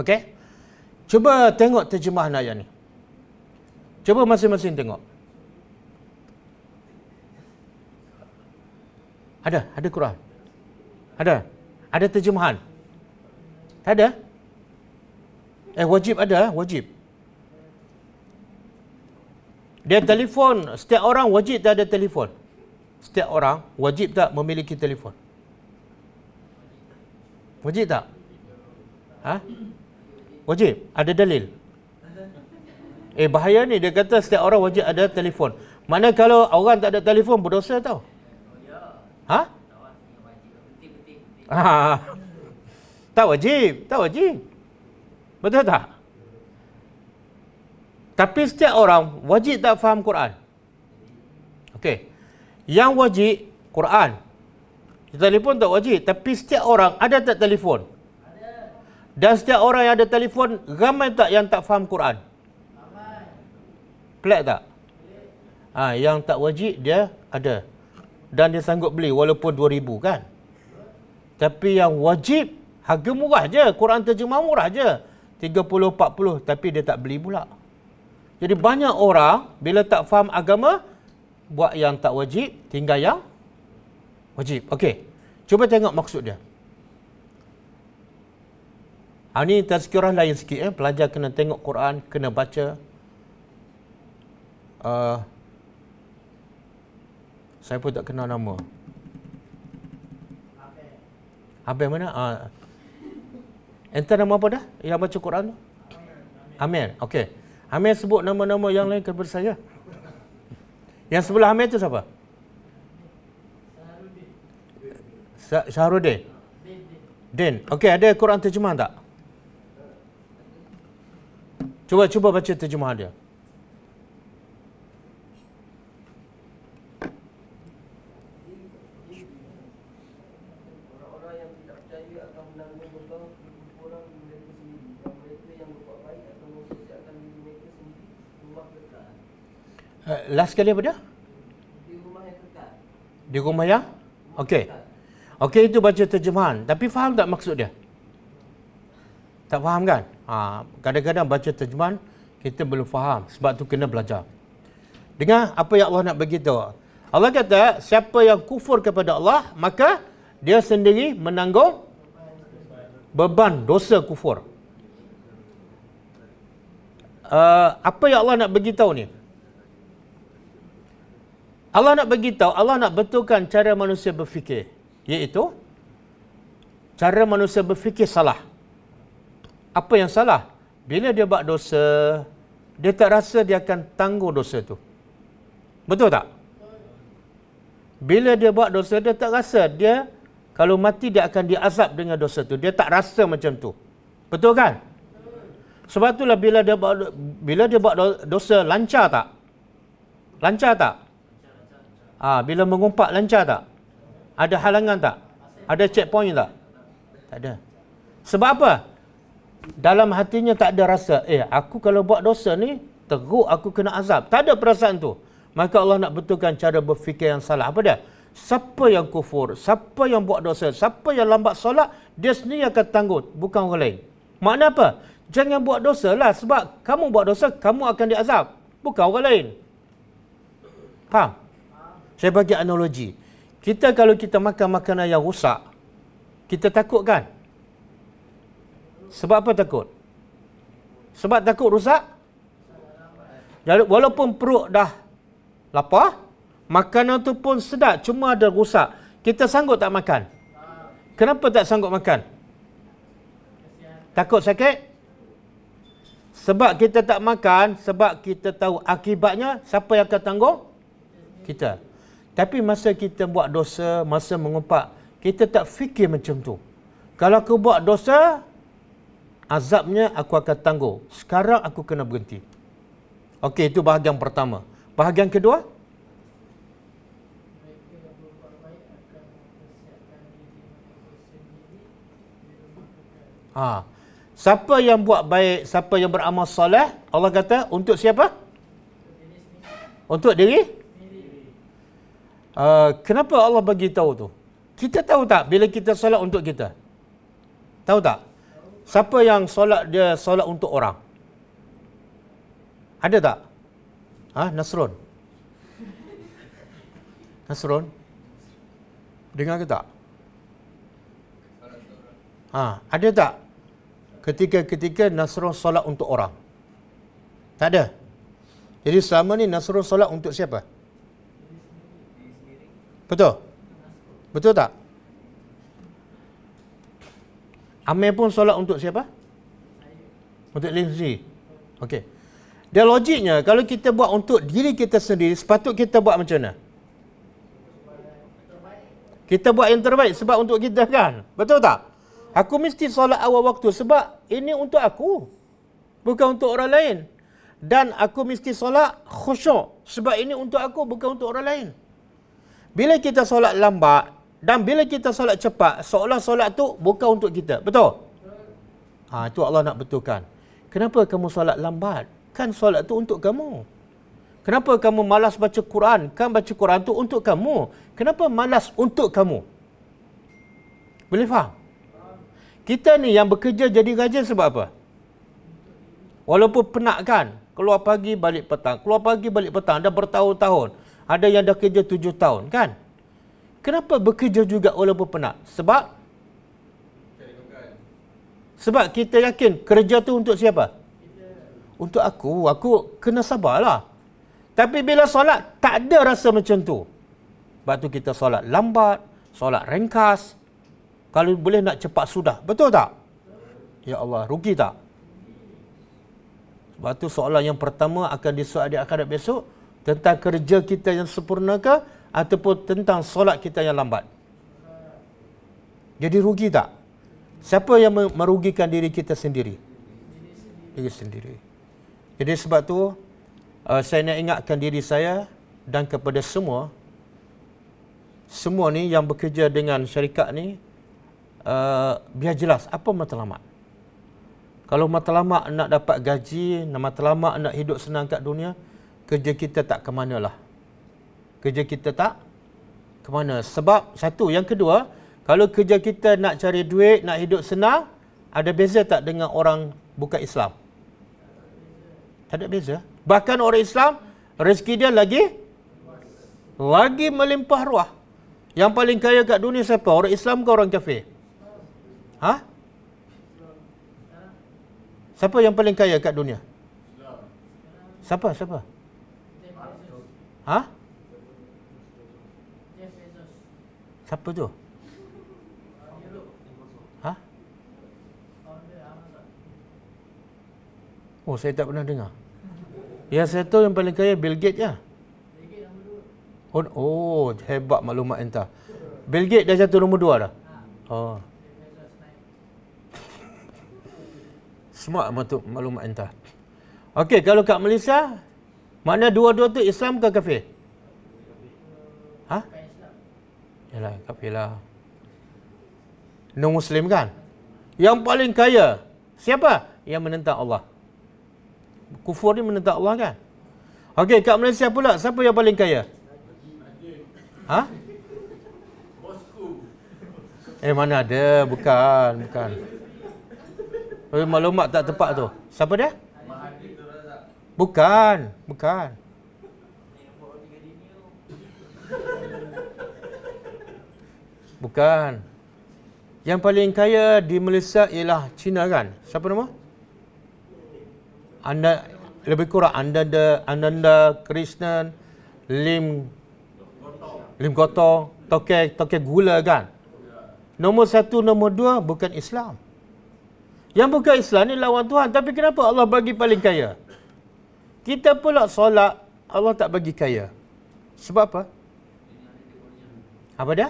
Okey? Cuba tengok terjemahan ayat ni. Cuba masing-masing tengok. Ada, ada Quran. Ada. Ada terjemahan. Tak ada. Eh wajib ada, eh, wajib. Dia telefon, setiap orang wajib tak ada telefon. Setiap orang wajib tak memiliki telefon. Wajib tak? Ha? Wajib, ada dalil. Eh bahaya ni dia kata setiap orang wajib ada telefon. Mana kalau orang tak ada telefon berdosa tau. Ha? ha? Tak wajib, tak wajib. Betul tak? Tapi setiap orang wajib tak faham Quran. Okey. Yang wajib Quran. Telefon tak wajib, tapi setiap orang ada tak telefon? Ada. Dan setiap orang yang ada telefon ramai tak yang tak faham Quran? Ramai. Pelik tak? Ah, ha, yang tak wajib dia ada dan dia sanggup beli walaupun 2000 kan tapi yang wajib harga murah je Quran terjemah murah je 30 40 tapi dia tak beli pula jadi banyak orang bila tak faham agama buat yang tak wajib tinggal yang wajib okey cuba tengok maksud dia Ha, ini tazkirah lain sikit. Eh. Pelajar kena tengok Quran, kena baca. Uh, saya pun tak kenal nama. Abel mana? Ah. Entah nama apa dah? Yang baca Quran tu? Amir. Okey. Amir sebut nama-nama yang lain kepada saya. Yang sebelah Amir tu siapa? Syahrudin. Din. Okey, ada Quran terjemah tak? Cuba cuba baca terjemah dia. Eh, last kali apa dia? Di rumah yang kekal. Di rumah yang? Okey. Okey itu baca terjemahan. Tapi faham tak maksud dia? Tak faham kan? Ha, kadang-kadang baca terjemahan kita belum faham. Sebab tu kena belajar. Dengar apa yang Allah nak beritahu. Allah kata siapa yang kufur kepada Allah maka dia sendiri menanggung beban dosa kufur. Uh, apa yang Allah nak beritahu ni? Allah nak bagi tahu, Allah nak betulkan cara manusia berfikir. Iaitu cara manusia berfikir salah. Apa yang salah? Bila dia buat dosa, dia tak rasa dia akan tangguh dosa tu. Betul tak? Bila dia buat dosa, dia tak rasa dia kalau mati dia akan diazab dengan dosa tu. Dia tak rasa macam tu. Betul kan? Sebab itulah bila dia buat bila dia buat dosa lancar tak? Lancar tak? Ha, bila mengumpat lancar tak? Ada halangan tak? Ada checkpoint tak? Tak ada. Sebab apa? Dalam hatinya tak ada rasa, eh aku kalau buat dosa ni, teruk aku kena azab. Tak ada perasaan tu. Maka Allah nak betulkan cara berfikir yang salah. Apa dia? Siapa yang kufur, siapa yang buat dosa, siapa yang lambat solat, dia sendiri akan tanggung, bukan orang lain. Maknanya apa? Jangan buat dosa lah sebab kamu buat dosa, kamu akan diazab. Bukan orang lain. Faham? Saya bagi analogi. Kita kalau kita makan makanan yang rosak, kita takut kan? Sebab apa takut? Sebab takut rosak? walaupun perut dah lapar, makanan tu pun sedap cuma ada rosak. Kita sanggup tak makan? Kenapa tak sanggup makan? Takut sakit? Sebab kita tak makan, sebab kita tahu akibatnya siapa yang akan tanggung? Kita. Tapi masa kita buat dosa, masa mengumpat, kita tak fikir macam tu. Kalau aku buat dosa, azabnya aku akan tangguh. Sekarang aku kena berhenti. Okey, itu bahagian pertama. Bahagian kedua? Ha. Siapa yang buat baik, siapa yang beramal soleh, Allah kata untuk siapa? Untuk diri? Uh, kenapa Allah bagi tahu tu? Kita tahu tak bila kita solat untuk kita? Tahu tak? Siapa yang solat dia solat untuk orang? Ada tak? Ha, Nasrun. Nasrun. Dengar ke tak? Ha, ada tak? Ketika-ketika Nasrun solat untuk orang. Tak ada. Jadi selama ni Nasrun solat untuk siapa? Untuk Betul? Betul tak? Amir pun solat untuk siapa? Untuk diri sendiri. Okey. Dia logiknya, kalau kita buat untuk diri kita sendiri, sepatut kita buat macam mana? Kita buat yang terbaik sebab untuk kita kan? Betul tak? Aku mesti solat awal waktu sebab ini untuk aku. Bukan untuk orang lain. Dan aku mesti solat khusyuk sebab ini untuk aku bukan untuk orang lain. Bila kita solat lambat dan bila kita solat cepat, seolah solat tu bukan untuk kita. Betul? Ha, itu Allah nak betulkan. Kenapa kamu solat lambat? Kan solat tu untuk kamu. Kenapa kamu malas baca Quran? Kan baca Quran tu untuk kamu. Kenapa malas untuk kamu? Boleh faham? Kita ni yang bekerja jadi rajin sebab apa? Walaupun penat kan? Keluar pagi balik petang. Keluar pagi balik petang. Dah bertahun-tahun. Ada yang dah kerja tujuh tahun kan? Kenapa bekerja juga walaupun penat? Sebab? Sebab kita yakin kerja tu untuk siapa? Untuk aku. Aku kena sabarlah. Tapi bila solat, tak ada rasa macam tu. Sebab tu kita solat lambat, solat ringkas. Kalau boleh nak cepat sudah. Betul tak? Ya Allah, rugi tak? Batu tu soalan yang pertama akan disoal di akhirat besok tentang kerja kita yang sempurna ke ataupun tentang solat kita yang lambat jadi rugi tak siapa yang merugikan diri kita sendiri diri sendiri jadi sebab tu uh, saya nak ingatkan diri saya dan kepada semua semua ni yang bekerja dengan syarikat ni uh, biar jelas apa matlamat kalau matlamat nak dapat gaji, nama matlamat nak hidup senang kat dunia, kerja kita tak ke lah, Kerja kita tak ke mana. Sebab satu, yang kedua, kalau kerja kita nak cari duit, nak hidup senang, ada beza tak dengan orang bukan Islam? Tak ada beza. Bahkan orang Islam, rezeki dia lagi lagi melimpah ruah. Yang paling kaya kat dunia siapa? Orang Islam ke orang kafir? Ha? Siapa yang paling kaya kat dunia? Siapa? Siapa? Ha? Siapa tu? Ha? Oh, saya tak pernah dengar. Ya saya tahu yang paling kaya Bill Gates ya? Oh, oh, hebat maklumat entah. Bill Gates dah jatuh nombor dua dah? Ha. Oh. Smart maklumat entah. Okey, kalau kat Malaysia, mana dua-dua tu Islam ke kafir? Hah? Yalah, kafir lah. Non-Muslim kan? Yang paling kaya. Siapa? Yang menentang Allah. Kufur ni menentang Allah kan? Okey, kat Malaysia pula, siapa yang paling kaya? Hah? Ha? Eh, mana ada? Bukan, bukan. Maklumat tak tepat tu. Siapa dia? Bukan, bukan. Bukan. Yang paling kaya di Malaysia ialah China kan? Siapa nama? Anda lebih kurang anda anda Ananda Krishna Lim Lim Koto Toke Toke Gula kan? Nomor satu, nomor dua bukan Islam. Yang bukan Islam ni lawan Tuhan. Tapi kenapa Allah bagi paling kaya? Kita pula solat Allah tak bagi kaya. Sebab apa? Apa dia?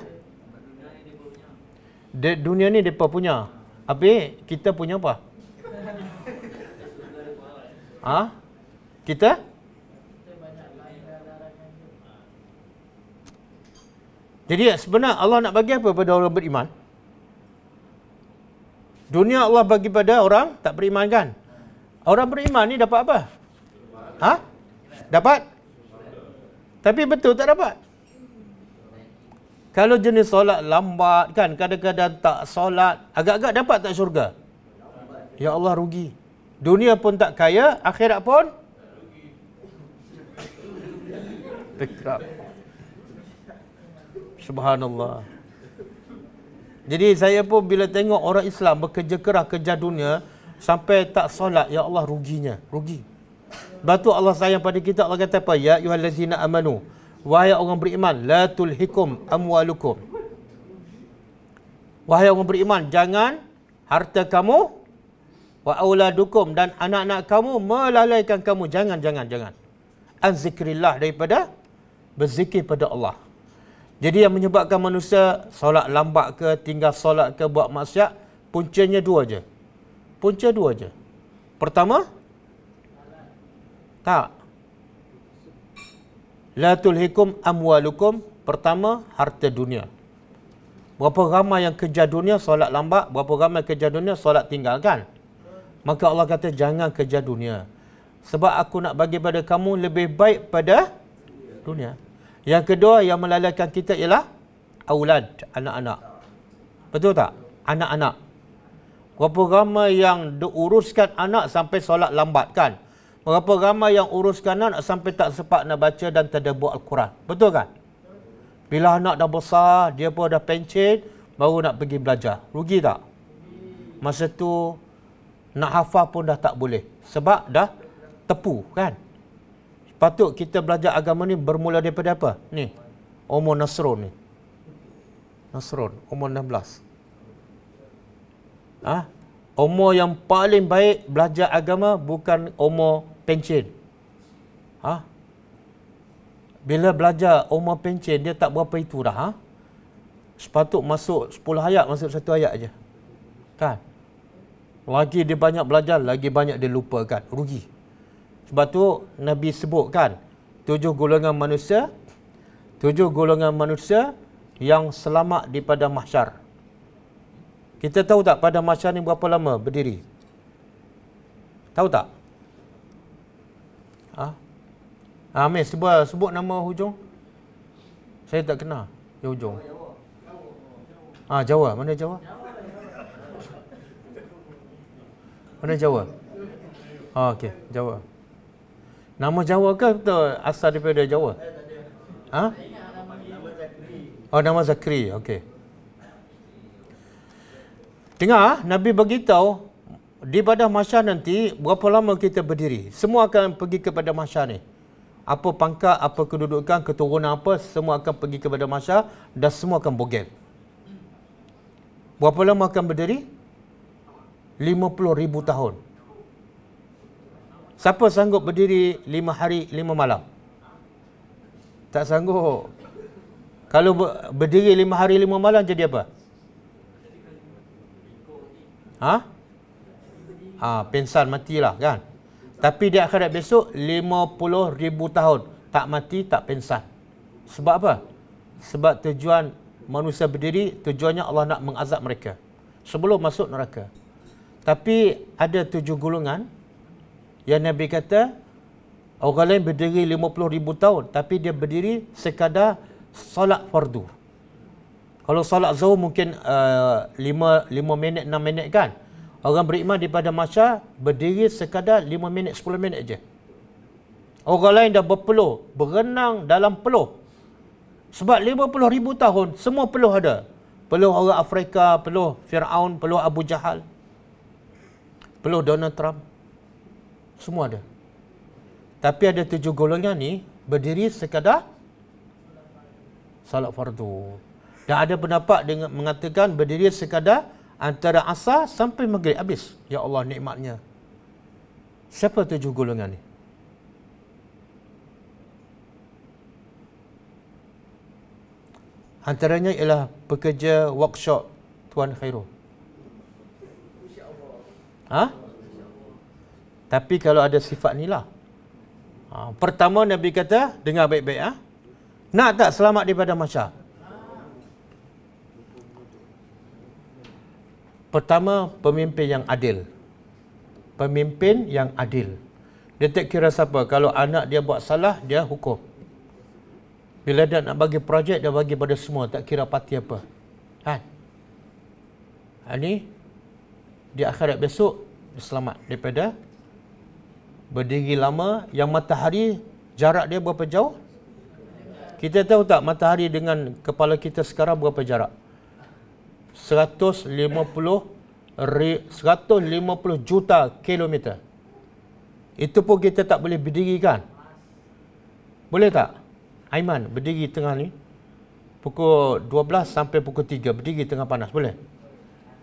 Dia dunia ni depa punya. Apa kita punya apa? Ha? Kita? Jadi sebenarnya Allah nak bagi apa pada orang beriman? Dunia Allah bagi pada orang tak beriman kan? Orang beriman ni dapat apa? Ha? Dapat? Tapi betul tak dapat? Kalau jenis solat lambat kan, kadang-kadang tak solat, agak-agak dapat tak syurga? Ya Allah rugi. Dunia pun tak kaya, akhirat pun? Tekrap. Subhanallah. Jadi saya pun bila tengok orang Islam bekerja keras kerja dunia sampai tak solat, ya Allah ruginya, rugi batu Allah sayang pada kita Allah kata apa ya ayyuhallazina amanu wahai orang beriman la tulhikum amwalukum wahai orang beriman jangan harta kamu wa auladukum dan anak-anak kamu melalaikan kamu jangan jangan jangan an daripada berzikir pada Allah jadi yang menyebabkan manusia solat lambat ke tinggal solat ke buat maksiat puncanya dua aja punca dua aja pertama tak. La tulhikum amwalukum. Pertama, harta dunia. Berapa ramai yang kerja dunia, solat lambat. Berapa ramai yang kerja dunia, solat tinggalkan. Maka Allah kata, jangan kerja dunia. Sebab aku nak bagi pada kamu lebih baik pada dunia. Yang kedua, yang melalaikan kita ialah awlad, anak-anak. Betul tak? Anak-anak. Berapa ramai yang diuruskan anak sampai solat lambat kan? Berapa ramai yang uruskan kanan sampai tak sempat nak baca dan buat Al-Quran. Betul kan? Bila anak dah besar, dia pun dah pencet, baru nak pergi belajar. Rugi tak? Masa tu, nak hafal pun dah tak boleh. Sebab dah tepu kan? Patut kita belajar agama ni bermula daripada apa? Ni, umur Nasrun ni. Nasrun, umur 16. Ha? Umur yang paling baik belajar agama bukan umur pencen. Ha? Bila belajar Umar pencen, dia tak berapa itu dah. Ha? Sepatut masuk 10 ayat, masuk satu ayat aja, Kan? Lagi dia banyak belajar, lagi banyak dia lupakan. Rugi. Sebab tu Nabi sebut kan, tujuh golongan manusia, tujuh golongan manusia yang selamat di pada mahsyar. Kita tahu tak pada mahsyar ni berapa lama berdiri? Tahu tak? Ha? Ah. Ha, Amir, sebut, sebut nama hujung. Saya tak kenal. Ya hujung. Ah ha, Jawa. Mana Jawa? Mana Jawa? Ha, okey. Jawa. Nama Jawa ke atau asal daripada Jawa? Ha? Oh, nama Zakri. Okey. Tengah, Nabi beritahu di badan masyar nanti berapa lama kita berdiri semua akan pergi kepada masyar ni apa pangkat apa kedudukan keturunan apa semua akan pergi kepada masyar dan semua akan bogel berapa lama akan berdiri ribu tahun siapa sanggup berdiri 5 hari 5 malam tak sanggup kalau berdiri 5 hari 5 malam jadi apa ha Ah, pensan matilah kan. Tapi di akhirat besok ribu tahun tak mati tak pensan. Sebab apa? Sebab tujuan manusia berdiri, tujuannya Allah nak mengazab mereka sebelum masuk neraka. Tapi ada tujuh golongan yang Nabi kata orang lain berdiri ribu tahun tapi dia berdiri sekadar solat fardu. Kalau solat zuhur mungkin uh, 5 5 minit 6 minit kan? Orang beriman di pada masa berdiri sekadar 5 minit, 10 minit aja. Orang lain dah berpeluh, berenang dalam peluh. Sebab 50 ribu tahun, semua peluh ada. Peluh orang Afrika, peluh Fir'aun, peluh Abu Jahal. Peluh Donald Trump. Semua ada. Tapi ada tujuh golongan ni, berdiri sekadar salat fardu. Dan ada pendapat dengan mengatakan berdiri sekadar antara asar sampai maghrib habis. Ya Allah nikmatnya. Siapa tujuh golongan ni? Antaranya ialah pekerja workshop Tuan Khairul. Ha? Tapi kalau ada sifat ni lah. Ha, pertama Nabi kata, dengar baik-baik. Ha? Nak tak selamat daripada masyarakat? Pertama, pemimpin yang adil. Pemimpin yang adil. Dia tak kira siapa. Kalau anak dia buat salah, dia hukum. Bila dia nak bagi projek, dia bagi pada semua. Tak kira parti apa. Kan? Ha? Ini, di akhirat besok, selamat daripada berdiri lama. Yang matahari, jarak dia berapa jauh? Kita tahu tak matahari dengan kepala kita sekarang berapa jarak? 150 150 juta kilometer. Itu pun kita tak boleh berdiri kan? Boleh tak? Aiman berdiri tengah ni. Pukul 12 sampai pukul 3 berdiri tengah panas boleh?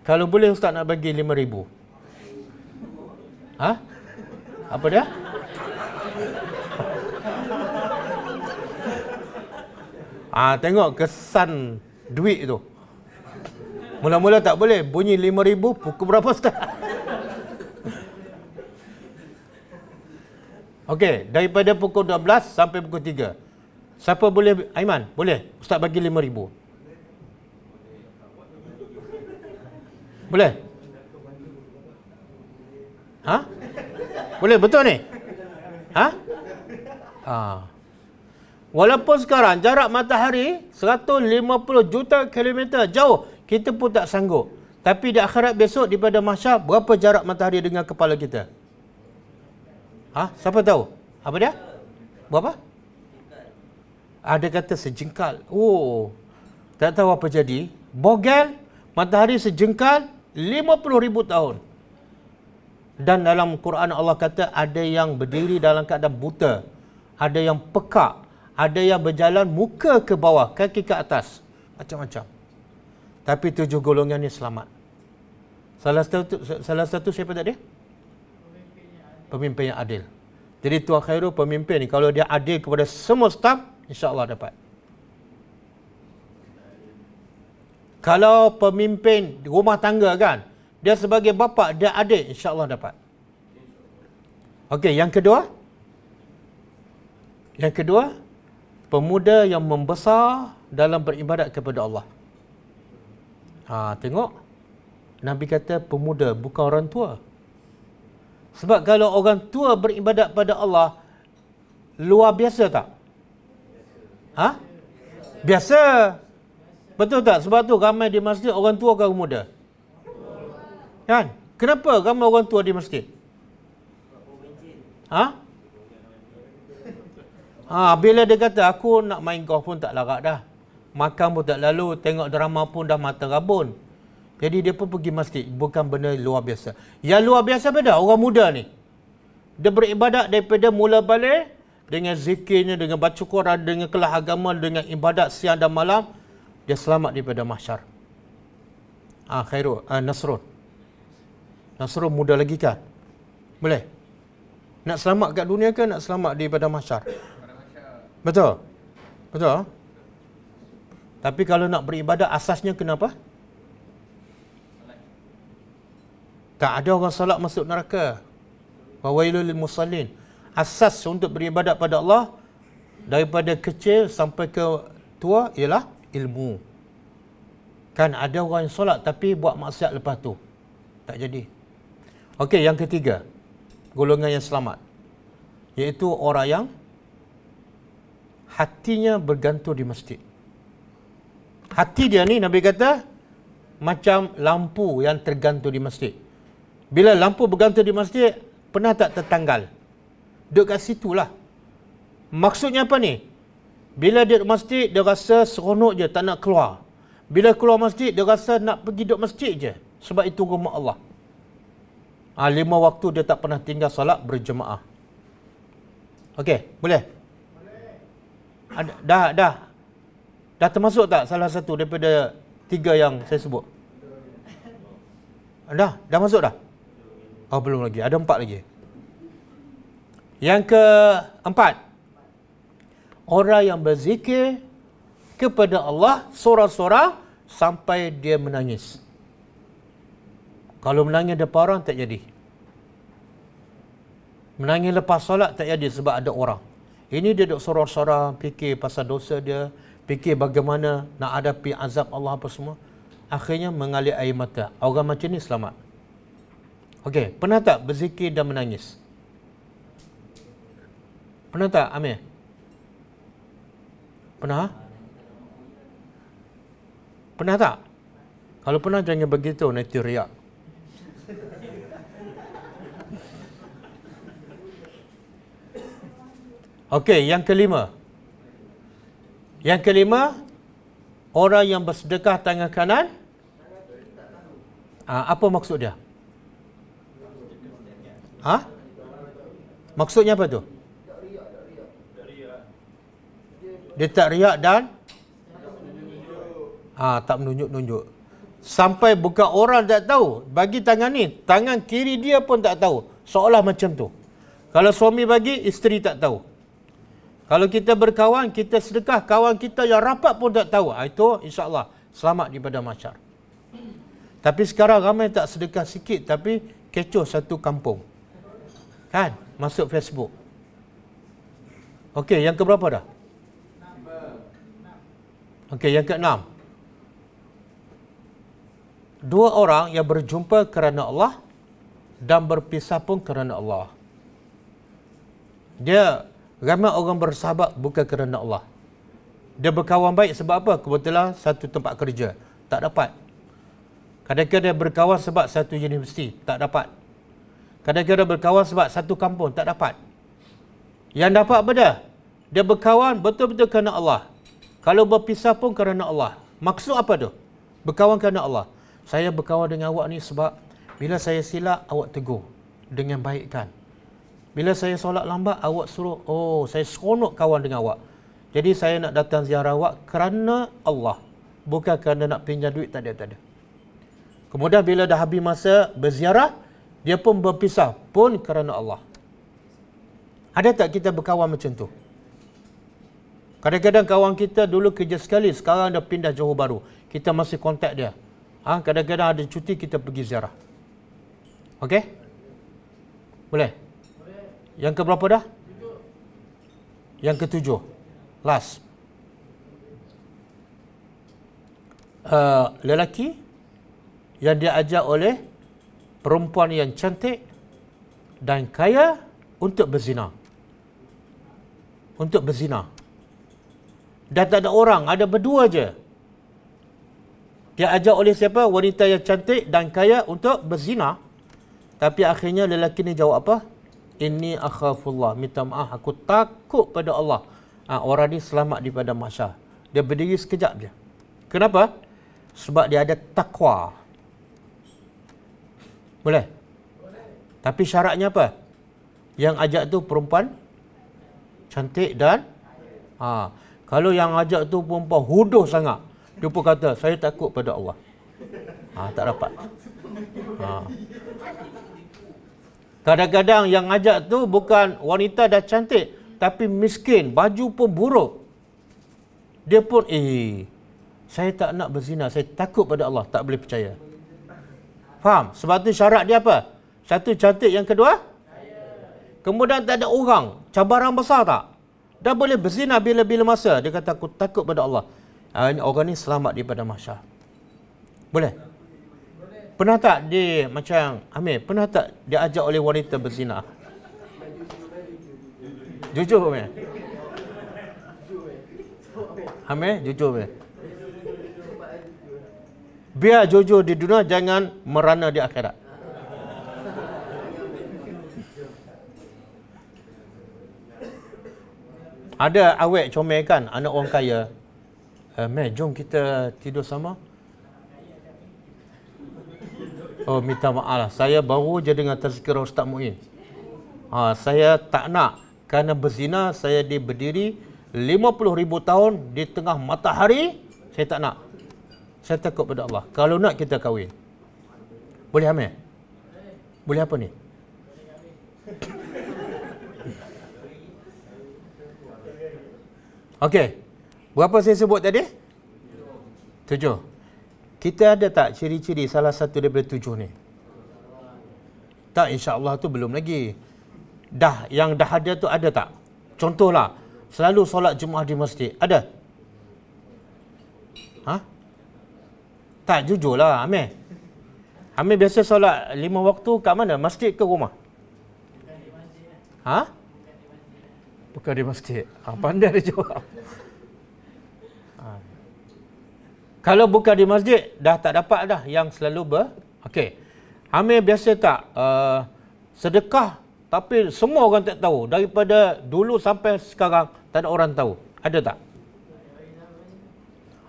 Kalau boleh ustaz nak bagi 5 ribu? Ha? Apa dia? Ah tengok kesan duit tu. Mula-mula tak boleh. Bunyi lima ribu pukul berapa start? Okey, daripada pukul belas sampai pukul tiga, Siapa boleh Aiman? Boleh. Ustaz bagi lima ribu? Boleh. Ha? Boleh betul ni? Ha? Ha. Walaupun sekarang jarak matahari 150 juta kilometer jauh, kita pun tak sanggup. Tapi di akhirat besok daripada mahsyar berapa jarak matahari dengan kepala kita? Ha? Siapa tahu? Apa dia? Berapa? Ada kata sejengkal. Oh. Tak tahu apa jadi. Bogel matahari sejengkal 50,000 tahun. Dan dalam Quran Allah kata ada yang berdiri dalam keadaan buta. Ada yang pekak. Ada yang berjalan muka ke bawah, kaki ke atas. Macam-macam tapi tujuh golongan ni selamat. Salah satu salah satu siapa tadi? Pemimpin yang adil. Jadi Tuan Khairul pemimpin ni kalau dia adil kepada semua staf, insya-Allah dapat. Kalau pemimpin rumah tangga kan, dia sebagai bapa dia adil, insya-Allah dapat. Okey, yang kedua? Yang kedua, pemuda yang membesar dalam beribadat kepada Allah. Ha, tengok. Nabi kata pemuda bukan orang tua. Sebab kalau orang tua beribadat pada Allah, luar biasa tak? Ha? Biasa. Betul tak? Sebab tu ramai di masjid orang tua ke muda? Kan? Kenapa ramai orang tua di masjid? Ha? Ha, bila dia kata aku nak main golf pun tak larat dah makan pun tak lalu, tengok drama pun dah mata rabun. Jadi dia pun pergi masjid, bukan benda luar biasa. Yang luar biasa beda orang muda ni. Dia beribadat daripada mula balik dengan zikirnya, dengan baca Quran, dengan kelas agama, dengan ibadat siang dan malam, dia selamat daripada mahsyar. Ah Khairul, ah, Nasrul. Nasrul muda lagi kan? Boleh? Nak selamat kat dunia ke nak selamat daripada mahsyar? Betul? Betul? Tapi kalau nak beribadah asasnya kenapa? Tak ada orang solat masuk neraka. Wa wailul lil musallin. Asas untuk beribadat pada Allah daripada kecil sampai ke tua ialah ilmu. Kan ada orang yang solat tapi buat maksiat lepas tu. Tak jadi. Okey, yang ketiga. Golongan yang selamat. Iaitu orang yang hatinya bergantung di masjid hati dia ni Nabi kata macam lampu yang tergantung di masjid. Bila lampu bergantung di masjid, pernah tak tertanggal? Duduk kat situ lah. Maksudnya apa ni? Bila dia duduk masjid, dia rasa seronok je, tak nak keluar. Bila keluar masjid, dia rasa nak pergi duduk masjid je. Sebab itu rumah Allah. Ha, lima waktu dia tak pernah tinggal solat berjemaah. Okey, boleh? Boleh. Ada, dah, dah. Dah termasuk tak salah satu daripada tiga yang saya sebut? Dah? Dah masuk dah? Oh, belum lagi. Ada empat lagi. Yang keempat. Orang yang berzikir kepada Allah sorak-sorak sampai dia menangis. Kalau menangis ada orang tak jadi. Menangis lepas solat tak jadi sebab ada orang. Ini dia duduk sorak-sorak fikir pasal dosa dia fikir bagaimana nak hadapi azab Allah apa semua akhirnya mengalir air mata orang macam ni selamat okey pernah tak berzikir dan menangis pernah tak Amir pernah pernah tak kalau pernah jangan begitu nanti riak Okey, yang kelima. Yang kelima, orang yang bersedekah tangan kanan. Ha, apa maksud dia? Ha? Maksudnya apa tu? Dia tak riak dan ha, tak menunjuk-nunjuk. Sampai bukan orang tak tahu. Bagi tangan ni, tangan kiri dia pun tak tahu. Seolah macam tu. Kalau suami bagi, isteri tak tahu. Kalau kita berkawan, kita sedekah, kawan kita yang rapat pun tak tahu. Ah, itu insyaAllah selamat daripada masyar. Tapi sekarang ramai tak sedekah sikit tapi kecoh satu kampung. Kan? Masuk Facebook. Okey, yang keberapa dah? Okey, yang ke enam. Dua orang yang berjumpa kerana Allah dan berpisah pun kerana Allah. Dia Ramai orang bersahabat bukan kerana Allah. Dia berkawan baik sebab apa? Kebetulan satu tempat kerja. Tak dapat. Kadang-kadang dia berkawan sebab satu universiti. Tak dapat. Kadang-kadang dia berkawan sebab satu kampung. Tak dapat. Yang dapat apa dia? Dia berkawan betul-betul kerana Allah. Kalau berpisah pun kerana Allah. Maksud apa tu? Berkawan kerana Allah. Saya berkawan dengan awak ni sebab bila saya silap, awak tegur. Dengan baikkan. kan? Bila saya solat lambat, awak suruh, oh saya seronok kawan dengan awak. Jadi saya nak datang ziarah awak kerana Allah. Bukan kerana nak pinjam duit, tak ada, tak ada. Kemudian bila dah habis masa berziarah, dia pun berpisah pun kerana Allah. Ada tak kita berkawan macam tu? Kadang-kadang kawan kita dulu kerja sekali, sekarang dah pindah Johor Baru. Kita masih kontak dia. Ha? Kadang-kadang ada cuti, kita pergi ziarah. Okey? Boleh? Yang ke berapa dah? Yang ketujuh. Last. Uh, lelaki yang dia diajak oleh perempuan yang cantik dan kaya untuk berzina. Untuk berzina. Dah tak ada orang, ada berdua je. Dia ajak oleh siapa? Wanita yang cantik dan kaya untuk berzina. Tapi akhirnya lelaki ni jawab apa? ini akhafullah minta maaf aku takut pada Allah ha, orang ni selamat daripada masa dia berdiri sekejap je kenapa sebab dia ada takwa boleh? boleh tapi syaratnya apa yang ajak tu perempuan cantik dan ha, kalau yang ajak tu perempuan hodoh sangat dia pun kata saya takut pada Allah ha, tak dapat ha. Kadang-kadang yang ajak tu bukan wanita dah cantik tapi miskin, baju pun buruk. Dia pun eh saya tak nak berzina, saya takut pada Allah, tak boleh percaya. Faham? Sebab tu syarat dia apa? Satu cantik, yang kedua? Kemudian tak ada orang, cabaran besar tak? Dah boleh berzina bila-bila masa. Dia kata aku takut pada Allah. Ha, ini orang ni selamat daripada mahsyar. Boleh. Pernah tak dia macam Amir, pernah tak dia ajak oleh wanita berzina? Jujur Amir. Amir, jujur Amir. Biar jujur di dunia jangan merana di akhirat. Ada awek comel kan anak orang kaya. Eh, jom kita tidur sama. Oh minta maaf lah. Saya baru je dengar tersekirah Ustaz Mu'in. Ha, saya tak nak. Kerana berzina saya di diberdiri 50 ribu tahun di tengah matahari. Saya tak nak. Saya takut pada Allah. Kalau nak kita kahwin. Boleh amir? Boleh apa ni? Okey. Berapa saya sebut tadi? Tujuh. Kita ada tak ciri-ciri salah satu daripada tujuh ni? Tak insya-Allah tu belum lagi. Dah yang dah ada tu ada tak? Contohlah selalu solat Jumaat di masjid. Ada? Ha? Tak jujurlah Amir. Amir biasa solat lima waktu kat mana? Masjid ke rumah? Bukan di masjid. Ha? Bukan di masjid. Ha, pandai dia jawab. Kalau buka di masjid, dah tak dapat dah yang selalu ber... Okey. Amir biasa tak uh, sedekah tapi semua orang tak tahu. Daripada dulu sampai sekarang, tak ada orang tahu. Ada tak?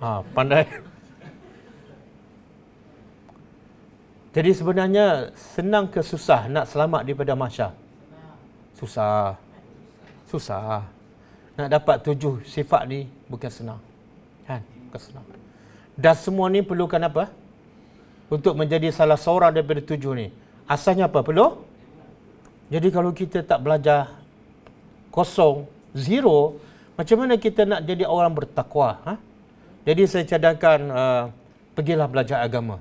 Ha, pandai. Jadi sebenarnya senang ke susah nak selamat daripada masya? Susah. Susah. Nak dapat tujuh sifat ni bukan senang. Kan? Bukan senang. Dan semua ni perlukan apa? Untuk menjadi salah seorang daripada tujuh ni. Asalnya apa? Perlu? Jadi kalau kita tak belajar kosong, zero, macam mana kita nak jadi orang bertakwa? Ha? Jadi saya cadangkan, uh, pergilah belajar agama.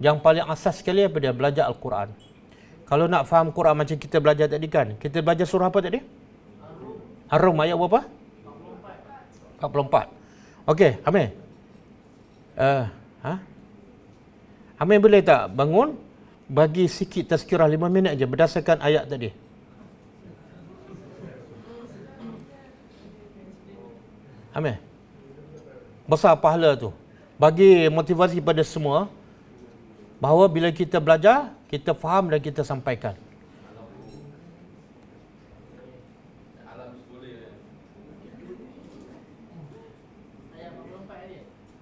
Yang paling asas sekali apa dia? Belajar Al-Quran. Kalau nak faham Quran macam kita belajar tadi kan? Kita belajar surah apa tadi? Ar-Rum. ayat berapa? 44. 44. Okey, amin uh, ha? Amin boleh tak bangun bagi sikit tazkirah lima minit aja berdasarkan ayat tadi. Amin. Besar pahala tu. Bagi motivasi pada semua bahawa bila kita belajar, kita faham dan kita sampaikan.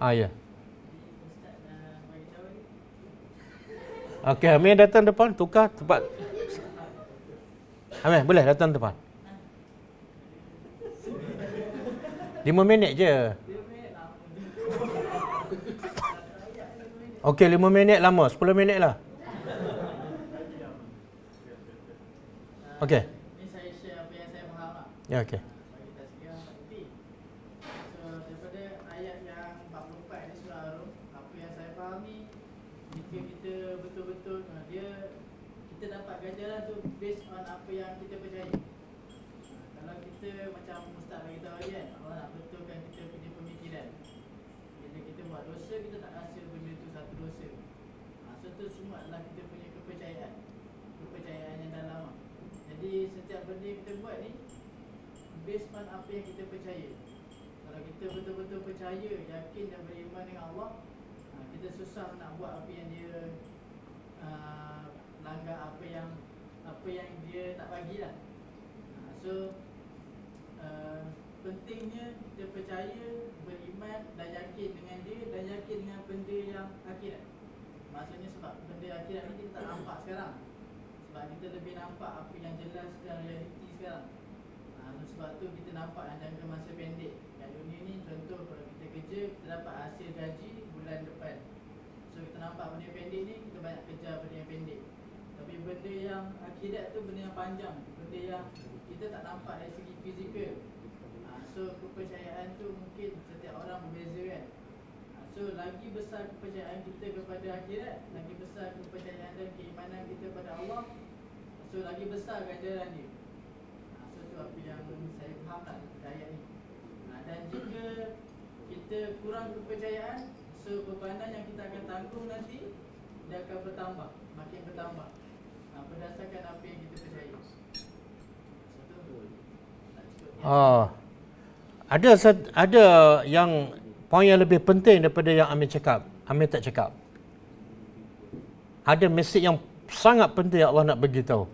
Ah ya. Yeah. Okey, Amir datang depan tukar tempat. Amir boleh datang depan. 5 minit je. Okey, 5 minit lama, 10 minit lah. Okey. Ini saya share apa yang saya faham lah. Ya, okey. kita dapat ganjaran tu based on apa yang kita percaya ha, kalau kita macam Ustaz bagi tahu lagi kan Allah nak betulkan kita punya pemikiran Bila kita buat dosa kita tak rasa benda tu satu dosa ha, So tu semua adalah kita punya kepercayaan Kepercayaan yang dalam Jadi setiap benda kita buat ni Based on apa yang kita percaya Kalau kita betul-betul percaya Yakin dan beriman dengan Allah ha, Kita susah nak buat apa yang dia uh, melanggar apa yang apa yang dia tak bagilah. Ha, so uh, pentingnya kita percaya, beriman dan yakin dengan dia dan yakin dengan benda yang akhirat. Maksudnya sebab benda akhirat ni kita tak nampak sekarang. Sebab kita lebih nampak apa yang jelas dan realiti sekarang. Ha, sebab tu kita nampak dalam jangka masa pendek Kat dunia ni contoh kalau kita kerja Kita dapat hasil gaji bulan depan So kita nampak benda pendek ni Kita banyak kerja benda yang pendek tapi benda yang akidat tu benda yang panjang benda yang kita tak nampak dari segi fizikal ha, so kepercayaan tu mungkin setiap orang berbeza kan ha, so lagi besar kepercayaan kita kepada akhirat lagi besar kepercayaan dan keimanan kita kepada Allah so lagi besar ganjaran dia ha, so tu apa yang saya faham lah ayat ni ha, dan jika kita kurang kepercayaan so bebanan yang kita akan tanggung nanti dia akan bertambah makin bertambah berdasarkan apa yang ha. Ada ada yang poin yang lebih penting daripada yang Amir cakap. Amir tak cakap. Ada mesej yang sangat penting yang Allah nak beritahu.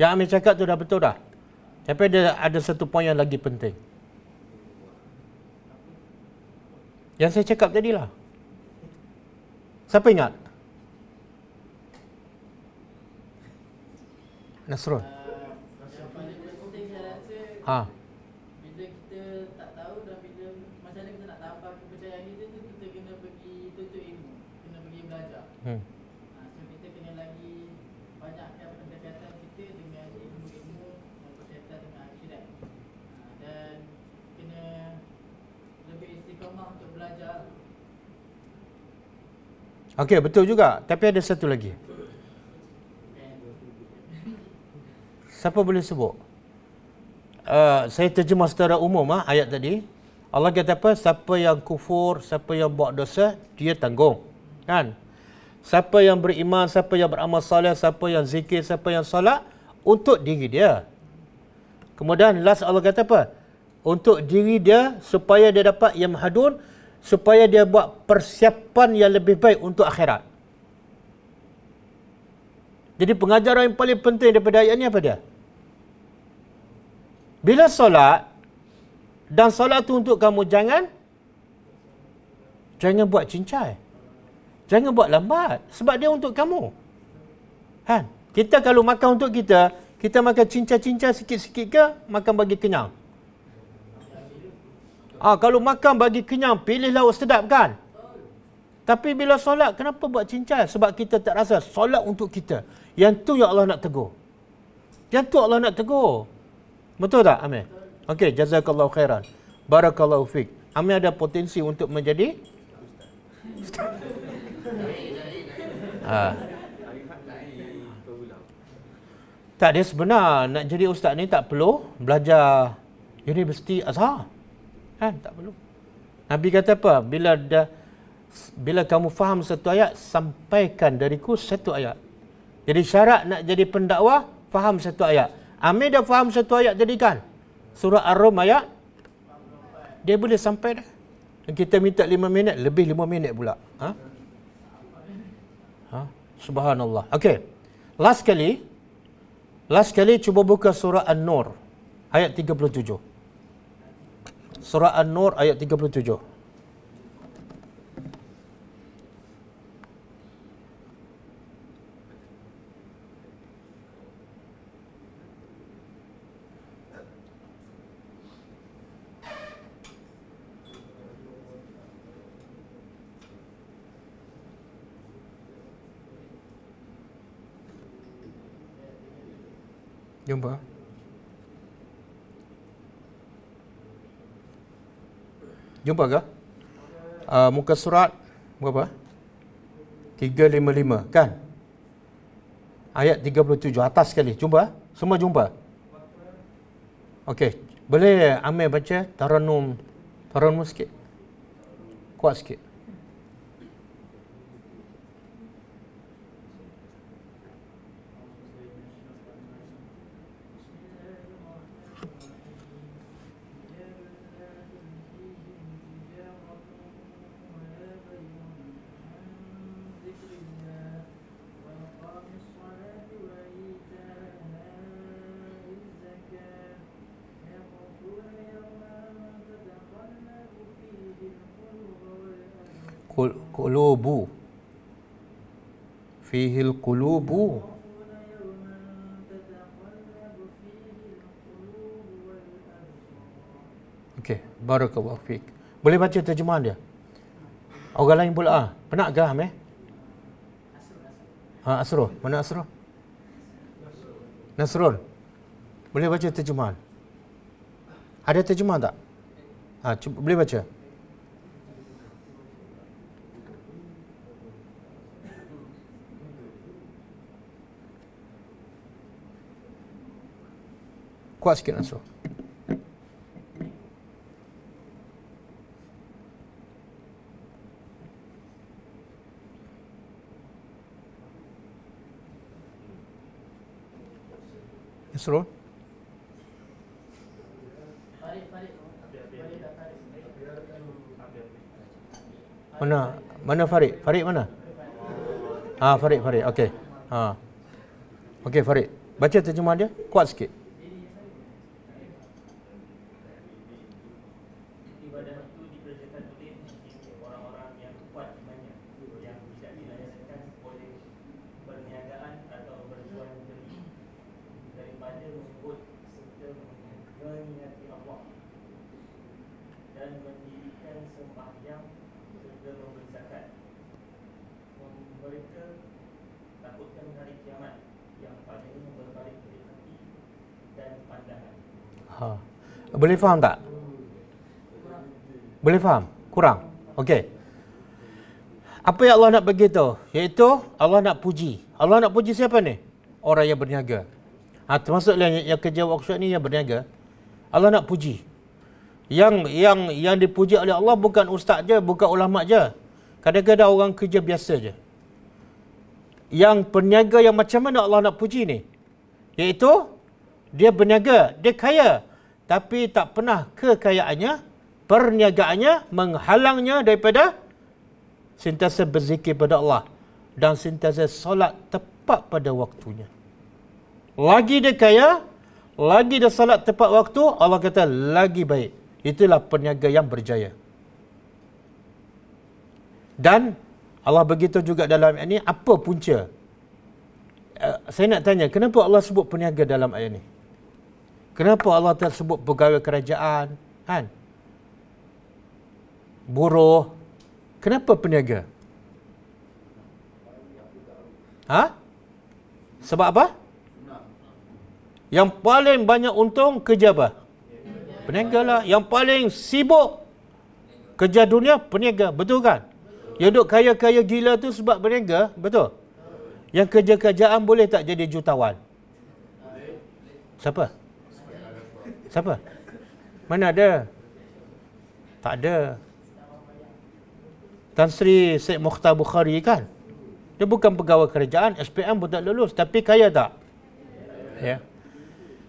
Yang Amir cakap tu dah betul dah. Tapi ada, ada satu poin yang lagi penting. Yang saya cakap tadi lah. Siapa ingat? Nasrul. Uh, yang ha. kita tak tahu dan macam mana kita nak tambah kepercayaan kita tu kita kena pergi tutup kena pergi belajar. Hmm. Ha, kita kena lagi banyakkan pendekatan kita dengan ilmu-ilmu yang berkaitan dengan akhirat. Uh, ha, dan kena lebih istiqamah untuk belajar. Okey, betul juga. Tapi ada satu lagi. Betul. Siapa boleh sebut? Uh, saya terjemah secara umum ha, ayat tadi. Allah kata apa? Siapa yang kufur, siapa yang buat dosa, dia tanggung. Kan? Siapa yang beriman, siapa yang beramal salih, siapa yang zikir, siapa yang salat, untuk diri dia. Kemudian last Allah kata apa? Untuk diri dia, supaya dia dapat yang mahadun, supaya dia buat persiapan yang lebih baik untuk akhirat. Jadi pengajaran yang paling penting daripada ayat ini apa dia? Bila solat dan solat tu untuk kamu jangan jangan buat cincai. Jangan buat lambat sebab dia untuk kamu. Kan? Kita kalau makan untuk kita, kita makan cincai-cincai sikit-sikit ke makan bagi kenyang? Ah, ha, kalau makan bagi kenyang, pilih lauk sedap kan? Tapi bila solat, kenapa buat cincai? Sebab kita tak rasa solat untuk kita. Yang tu yang Allah nak tegur. Yang tu Allah nak tegur. Betul tak Amir? Okey, jazakallahu khairan. Barakallahu fik. Amir ada potensi untuk menjadi ha. Tak ada sebenar nak jadi ustaz ni tak perlu belajar universiti Azhar. Kan? Tak perlu. Nabi kata apa? Bila dah bila kamu faham satu ayat sampaikan dariku satu ayat. Jadi syarat nak jadi pendakwah faham satu ayat. Amir dah faham satu ayat tadi kan? Surah Ar-Rum ayat. Dia boleh sampai dah. Kita minta lima minit, lebih lima minit pula. Ha? Ha? Subhanallah. Okay. Last kali. Last kali cuba buka surah An-Nur. Ayat 37. Surah An-Nur ayat 37. Jumpa. Jumpa ke? Uh, muka surat berapa? 355 kan? Ayat 37 atas sekali. Jumpa? Semua jumpa? Okey. Boleh Amir baca Taranum Taranum sikit? Kuat sikit. qulubu Okey, barakallahu fiik. Boleh baca terjemahan dia? Orang lain pula. Ah, Penat ke Ahmed? Ha, Asrul. Mana Asrul? Nasrul. Boleh baca terjemahan? Ada terjemahan tak? Ha, cuba, boleh baca? Boleh baca? Kuat que lançou. Entrou? Mana? Mana Farid? Farid mana? Ah, Farid, Farid. Okey. Ha. Okey, Farid. Baca terjemah dia. Kuat sikit. Boleh faham tak? Boleh faham? Kurang. Okey. Apa yang Allah nak begitu? Iaitu Allah nak puji. Allah nak puji siapa ni? Orang yang berniaga. Ha, termasuk yang, yang kerja workshop ni yang berniaga. Allah nak puji. Yang yang yang dipuji oleh Allah bukan ustaz je, bukan ulama je. Kadang-kadang orang kerja biasa je. Yang perniaga yang macam mana Allah nak puji ni? Iaitu dia berniaga, dia kaya tapi tak pernah kekayaannya, perniagaannya menghalangnya daripada sentiasa berzikir pada Allah dan sentiasa solat tepat pada waktunya. Lagi dia kaya, lagi dia solat tepat waktu, Allah kata lagi baik. Itulah perniaga yang berjaya. Dan Allah begitu juga dalam ayat ini, apa punca? Uh, saya nak tanya, kenapa Allah sebut perniaga dalam ayat ini? Kenapa Allah Ta'ala sebut pegawai kerajaan? Kan? Buruh. Kenapa peniaga? Ha? Sebab apa? Yang paling banyak untung kerja apa? Peniaga lah. Yang paling sibuk kerja dunia, peniaga. Betul kan? Yang duduk kaya-kaya gila tu sebab peniaga. Betul? Yang kerja kerjaan boleh tak jadi jutawan? Siapa? Siapa? Siapa? Mana ada? Tak ada. Tan Sri Syed Mukhtar Bukhari kan? Dia bukan pegawai kerajaan, SPM pun tak lulus. Tapi kaya tak? Ya. Yeah.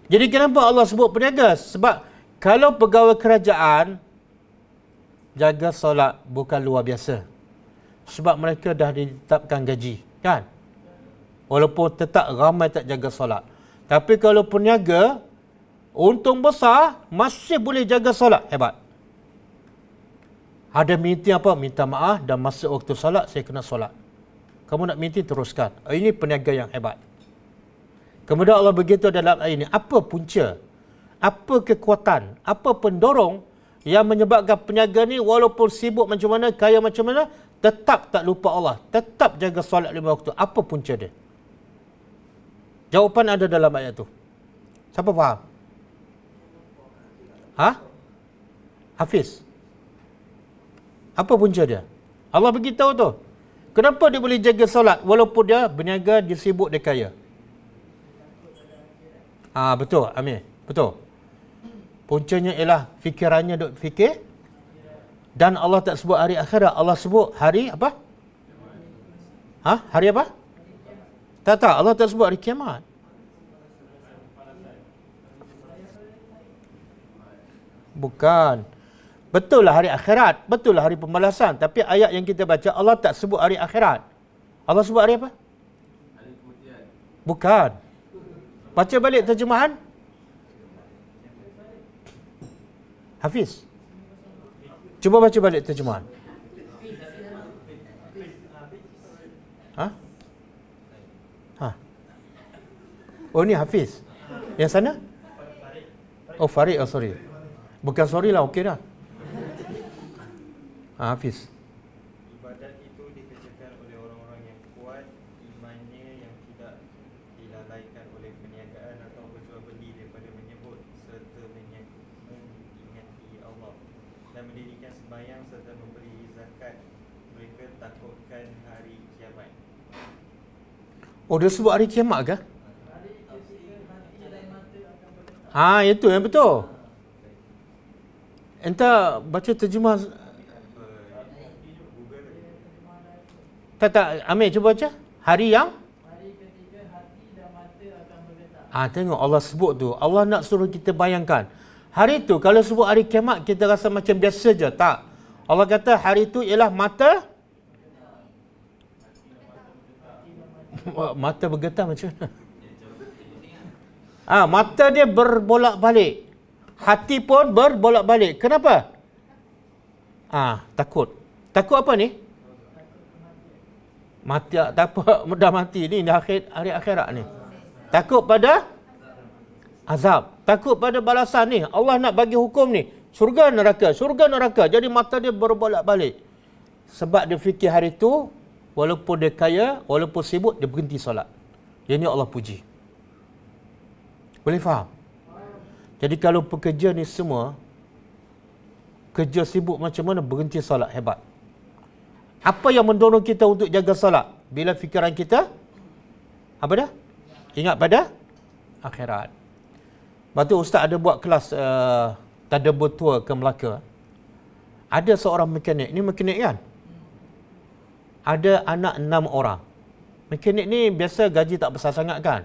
Jadi kenapa Allah sebut peniaga? Sebab kalau pegawai kerajaan, jaga solat bukan luar biasa. Sebab mereka dah ditetapkan gaji, kan? Walaupun tetap ramai tak jaga solat. Tapi kalau peniaga, Untung besar masih boleh jaga solat. Hebat. Ada meeting apa? Minta maaf dan masa waktu solat saya kena solat. Kamu nak meeting teruskan. Ini peniaga yang hebat. Kemudian Allah begitu dalam ayat ini. Apa punca? Apa kekuatan? Apa pendorong yang menyebabkan peniaga ni walaupun sibuk macam mana, kaya macam mana, tetap tak lupa Allah. Tetap jaga solat lima waktu. Apa punca dia? Jawapan ada dalam ayat tu. Siapa faham? Ha? Hafiz. Apa punca dia? Allah beritahu tu. Kenapa dia boleh jaga solat walaupun dia berniaga, dia sibuk, dia kaya? Ah ha, betul, Amir. Betul. Puncanya ialah fikirannya duk fikir. Dan Allah tak sebut hari akhirat. Allah sebut hari apa? Ha? Hari apa? Tak tak. Allah tak sebut hari kiamat. Bukan. betul lah hari akhirat, betul lah hari pembalasan, tapi ayat yang kita baca Allah tak sebut hari akhirat. Allah sebut hari apa? Hari kematian. Bukan. Baca balik terjemahan. Hafiz. Cuba baca balik terjemahan. Ha? Ha. Oh ni Hafiz. Yang sana? Oh Farid, oh sorry. Bukan sorry lah, okey dah. Ha, Hafiz. Ibadat itu dikerjakan oleh orang-orang yang kuat, imannya yang tidak dilalaikan oleh perniagaan atau berjual beli daripada menyebut serta mengingati Allah. Dan mendirikan sembahyang serta memberi zakat. Mereka takutkan hari kiamat. Oh, dia sebut hari kiamat ke? Ha, ah, itu yang betul. Entah baca terjemah Tak tak Amir cuba baca Hari yang Ah ha, tengok Allah sebut tu. Allah nak suruh kita bayangkan. Hari tu kalau sebut hari kiamat kita rasa macam biasa je, tak. Allah kata hari tu ialah mata mata bergetar macam mana? Ah ha, mata dia berbolak-balik hati pun berbolak-balik. Kenapa? Ah, takut. Takut apa ni? Mati ah, tak apa, mudah mati ni di akhir hari akhirat ni. Takut pada azab. Takut pada balasan ni. Allah nak bagi hukum ni. Syurga neraka, syurga neraka. Jadi mata dia berbolak-balik. Sebab dia fikir hari tu, walaupun dia kaya, walaupun sibuk, dia berhenti solat. Ini Allah puji. Boleh faham? Jadi kalau pekerja ni semua kerja sibuk macam mana berhenti solat hebat. Apa yang mendorong kita untuk jaga solat? Bila fikiran kita apa dah? Ingat pada akhirat. Waktu ustaz ada buat kelas uh, tanda betua ke Melaka. Ada seorang mekanik. Ini mekanik kan? Ada anak enam orang. Mekanik ni biasa gaji tak besar sangat kan?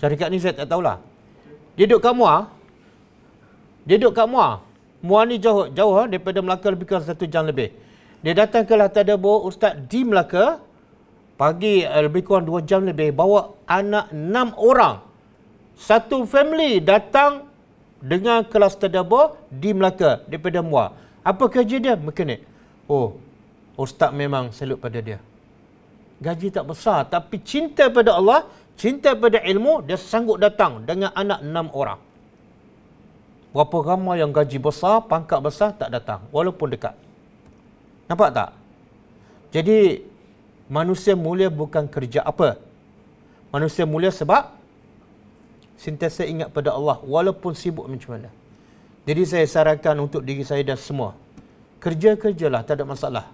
Syarikat ni saya tak tahulah. Dia duduk kamuah. Dia duduk kat Muar. Muar ni jauh, jauh eh, daripada Melaka lebih kurang satu jam lebih. Dia datang ke Lahtadabur Ustaz di Melaka. Pagi eh, lebih kurang dua jam lebih. Bawa anak enam orang. Satu family datang dengan kelas tadabur di Melaka daripada Mua, Apa kerja dia? Mekanik. Oh, Ustaz memang salut pada dia. Gaji tak besar tapi cinta pada Allah, cinta pada ilmu, dia sanggup datang dengan anak enam orang. Berapa ramai yang gaji besar, pangkat besar tak datang walaupun dekat. Nampak tak? Jadi manusia mulia bukan kerja apa? Manusia mulia sebab sentiasa ingat pada Allah walaupun sibuk macam mana. Jadi saya sarankan untuk diri saya dan semua. Kerja-kerjalah tak ada masalah.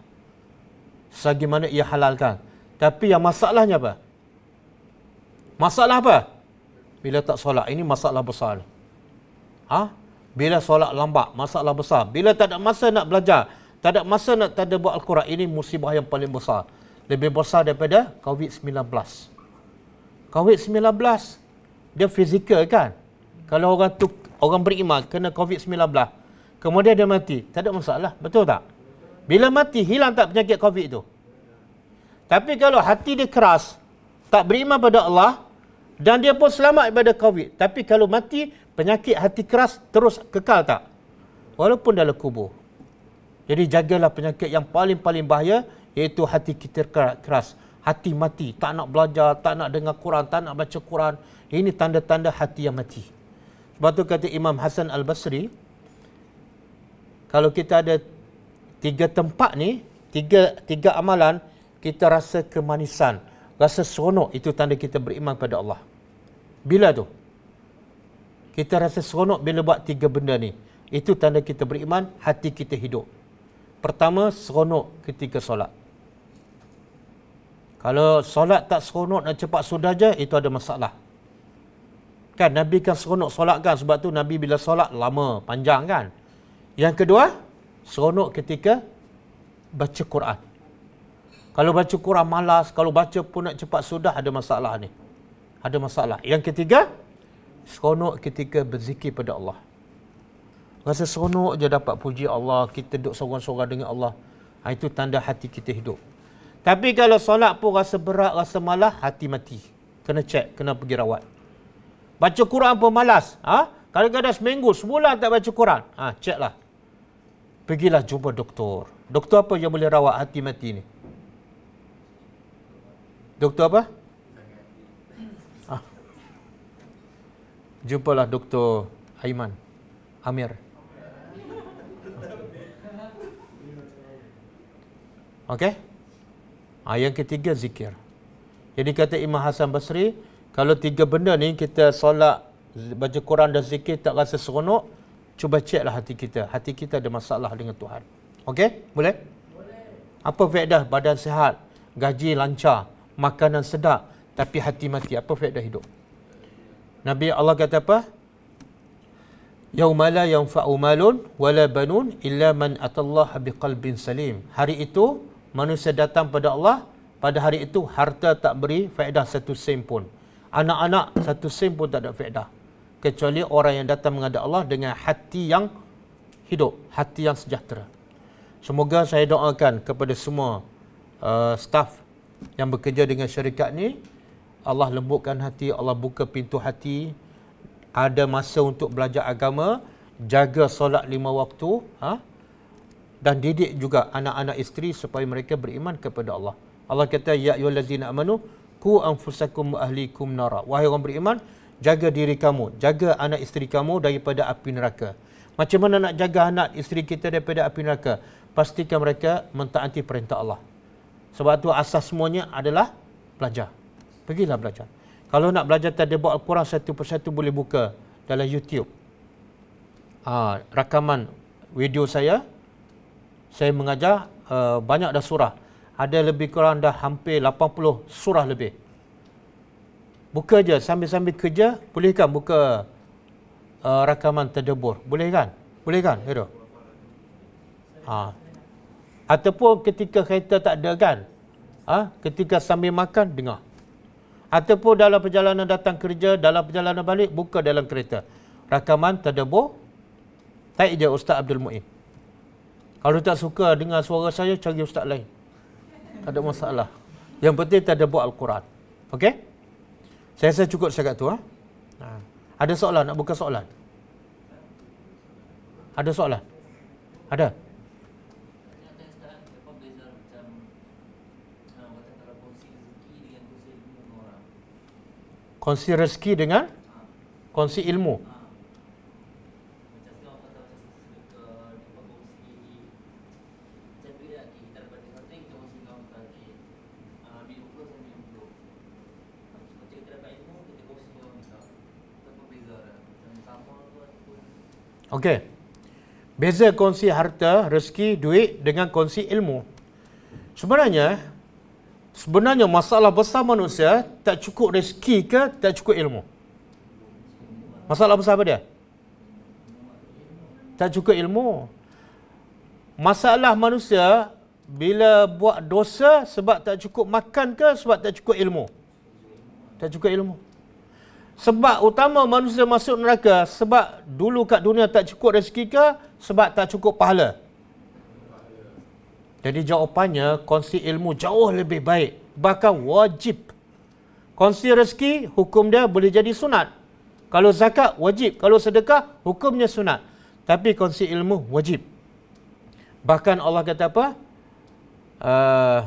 Selagi mana ia halalkan. Tapi yang masalahnya apa? Masalah apa? Bila tak solat ini masalah besar. Ha? bila solat lambat, masalah besar. Bila tak ada masa nak belajar, tak ada masa nak tak ada buat Al-Quran, ini musibah yang paling besar. Lebih besar daripada COVID-19. COVID-19, dia fizikal kan? Kalau orang tu orang beriman kena COVID-19, kemudian dia mati, tak ada masalah. Betul tak? Bila mati, hilang tak penyakit COVID itu. Tapi kalau hati dia keras, tak beriman pada Allah, dan dia pun selamat daripada COVID. Tapi kalau mati, penyakit hati keras terus kekal tak? Walaupun dalam kubur. Jadi jagalah penyakit yang paling-paling bahaya iaitu hati kita keras. Hati mati, tak nak belajar, tak nak dengar Quran, tak nak baca Quran. Ini tanda-tanda hati yang mati. Sebab tu kata Imam Hasan Al-Basri, kalau kita ada tiga tempat ni, tiga tiga amalan, kita rasa kemanisan, rasa seronok. Itu tanda kita beriman pada Allah. Bila tu? kita rasa seronok bila buat tiga benda ni. Itu tanda kita beriman, hati kita hidup. Pertama, seronok ketika solat. Kalau solat tak seronok nak cepat sudah je, itu ada masalah. Kan Nabi kan seronok solat kan sebab tu Nabi bila solat lama, panjang kan. Yang kedua, seronok ketika baca Quran. Kalau baca Quran malas, kalau baca pun nak cepat sudah ada masalah ni. Ada masalah. Yang ketiga, seronok ketika berzikir pada Allah. Rasa seronok je dapat puji Allah, kita duduk seorang-seorang dengan Allah. Ha, itu tanda hati kita hidup. Tapi kalau solat pun rasa berat, rasa malas, hati mati. Kena cek, kena pergi rawat. Baca Quran pun malas. Ha? Kadang-kadang seminggu, sebulan tak baca Quran. Ha, ceklah Pergilah jumpa doktor. Doktor apa yang boleh rawat hati mati ni? Doktor apa? Doktor apa? jumpalah Dr. Aiman Amir. Okey? Ha, yang ketiga zikir. Jadi kata Imam Hasan Basri, kalau tiga benda ni kita solat, baca Quran dan zikir tak rasa seronok, cuba ceklah hati kita. Hati kita ada masalah dengan Tuhan. Okey? Boleh? Boleh. Apa faedah badan sihat, gaji lancar, makanan sedap, tapi hati mati. Apa faedah hidup? Nabi Allah kata apa? Yauma la yanfa'u malun wala banun illa man atallaha biqalbin salim. Hari itu manusia datang pada Allah, pada hari itu harta tak beri faedah satu sen pun. Anak-anak satu sen pun tak ada faedah. Kecuali orang yang datang menghadap Allah dengan hati yang hidup, hati yang sejahtera. Semoga saya doakan kepada semua uh, staff yang bekerja dengan syarikat ni Allah lembutkan hati, Allah buka pintu hati. Ada masa untuk belajar agama, jaga solat lima waktu, ha? Dan didik juga anak-anak isteri supaya mereka beriman kepada Allah. Allah kata ya ayyuhallazina amanu ku anfusakum wa ahlikum nara. Wahai orang beriman, jaga diri kamu, jaga anak isteri kamu daripada api neraka. Macam mana nak jaga anak isteri kita daripada api neraka? Pastikan mereka mentaati perintah Allah. Sebab tu asas semuanya adalah belajar. Pergilah belajar. Kalau nak belajar tadabbur Al-Quran satu persatu boleh buka dalam YouTube. Aa, ah, rakaman video saya saya mengajar uh, banyak dah surah. Ada lebih kurang dah hampir 80 surah lebih. Buka je sambil-sambil kerja, boleh kan buka uh, rakaman tadabbur? Boleh kan? Boleh kan? Hero. Ha. Ataupun ketika kereta tak ada kan? Ha? Ketika sambil makan, dengar ataupun dalam perjalanan datang kerja, dalam perjalanan balik, buka dalam kereta. Rakaman terdebur, taik je Ustaz Abdul Mu'in. Kalau tak suka dengar suara saya, cari Ustaz lain. Tak ada masalah. Yang penting terdebur Al-Quran. Okey? Saya rasa cukup cakap tu. Ha? Ha. Ada soalan? Nak buka soalan? Ada soalan? Ada? Ada? kongsi rezeki dengan kongsi ilmu. Okey. Beza kongsi harta, rezeki, duit dengan kongsi ilmu. Sebenarnya, sebenarnya masalah besar manusia eh, tak cukup rezeki ke tak cukup ilmu? Masalah besar apa dia? Tak cukup ilmu. Masalah manusia bila buat dosa sebab tak cukup makan ke sebab tak cukup ilmu? Tak cukup ilmu. Sebab utama manusia masuk neraka sebab dulu kat dunia tak cukup rezeki ke sebab tak cukup pahala? Jadi jawapannya kongsi ilmu jauh lebih baik bahkan wajib. Kongsi rezeki hukum dia boleh jadi sunat. Kalau zakat wajib, kalau sedekah hukumnya sunat. Tapi kongsi ilmu wajib. Bahkan Allah kata apa? Uh,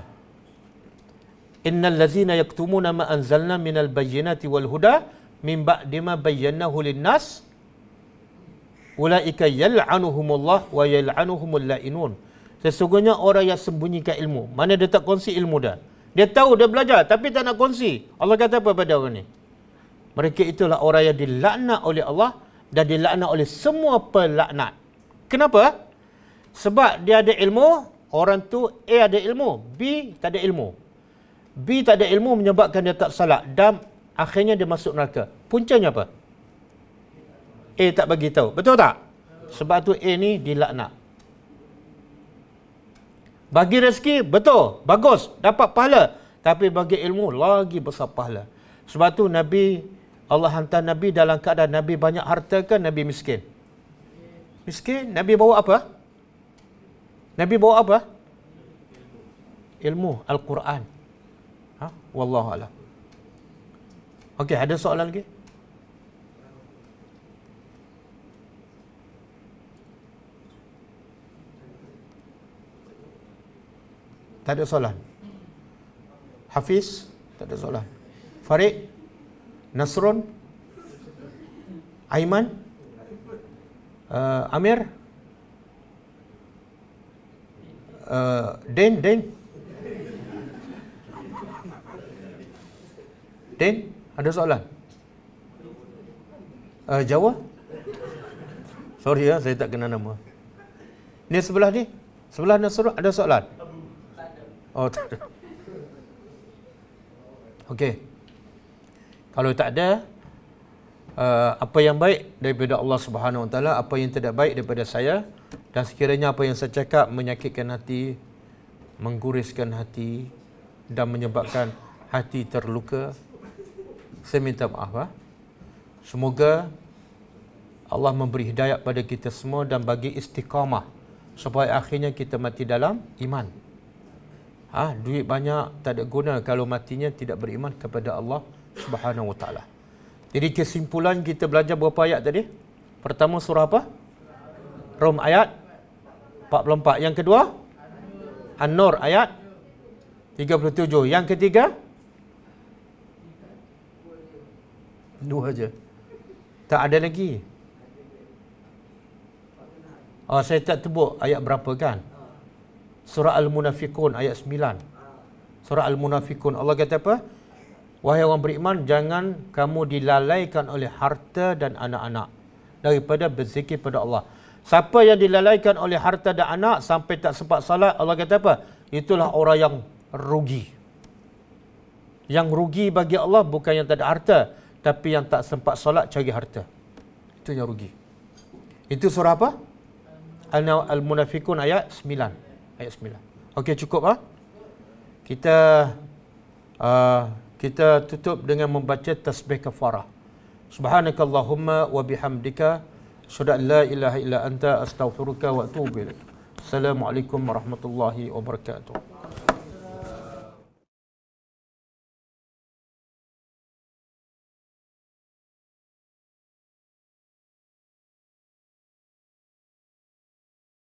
Innal ladzina yaktumuna ma anzalna minal bayyinati wal huda min ba'di ma bayyanahu linnas ulaika yal'anuhumullah wa yal'anuhumul la'inun. Sesungguhnya orang yang sembunyikan ilmu. Mana dia tak kongsi ilmu dah. Dia tahu dia belajar tapi tak nak kongsi. Allah kata apa pada orang ni? Mereka itulah orang yang dilaknat oleh Allah dan dilaknat oleh semua pelaknat. Kenapa? Sebab dia ada ilmu, orang tu A ada ilmu, B tak ada ilmu. B tak ada ilmu menyebabkan dia tak salah dan akhirnya dia masuk neraka. Puncanya apa? A tak bagi tahu. Betul tak? Sebab tu A ni dilaknat. Bagi rezeki, betul. Bagus. Dapat pahala. Tapi bagi ilmu, lagi besar pahala. Sebab tu Nabi, Allah hantar Nabi dalam keadaan Nabi banyak harta ke Nabi miskin? Miskin? Nabi bawa apa? Nabi bawa apa? Ilmu. Al-Quran. Ha? Wallahualam. Okey, ada soalan lagi? tak ada solat. Hafiz, tak ada solat. Farid, Nasrun, Aiman, uh, Amir, uh, eh, Den, Den, Den, ada soalan? Uh, eh, Jawa? Sorry ya, saya tak kenal nama. Ini sebelah ni, sebelah Nasrun ada soalan? Oh tak ada. Okey. Kalau tak ada uh, apa yang baik daripada Allah Subhanahu Wa Taala, apa yang tidak baik daripada saya dan sekiranya apa yang saya cakap menyakitkan hati, mengguriskan hati dan menyebabkan hati terluka, saya minta maaf. Ah. Semoga Allah memberi hidayah pada kita semua dan bagi istiqamah supaya akhirnya kita mati dalam iman. Ah, ha, duit banyak tak ada guna kalau matinya tidak beriman kepada Allah Subhanahu Wa Taala. Jadi kesimpulan kita belajar berapa ayat tadi? Pertama surah apa? Rom ayat 44. Yang kedua? An-Nur ayat 37. Yang ketiga? Dua aja. Tak ada lagi. Oh, saya tak tebuk ayat berapa kan? surah al Munafikun ayat 9 surah al Munafikun Allah kata apa wahai orang beriman jangan kamu dilalaikan oleh harta dan anak-anak daripada berzikir pada Allah siapa yang dilalaikan oleh harta dan anak sampai tak sempat salat Allah kata apa itulah orang yang rugi yang rugi bagi Allah bukan yang tak ada harta tapi yang tak sempat solat cari harta itu yang rugi itu surah apa al Munafikun ayat 9 ayat 9. Okey cukup ah. Ha? Kita uh, kita tutup dengan membaca tasbih kafarah. Subhanakallahumma wa bihamdika asyhadu la ilaha illa anta astaghfiruka wa atubu ilaik. Assalamualaikum warahmatullahi wabarakatuh.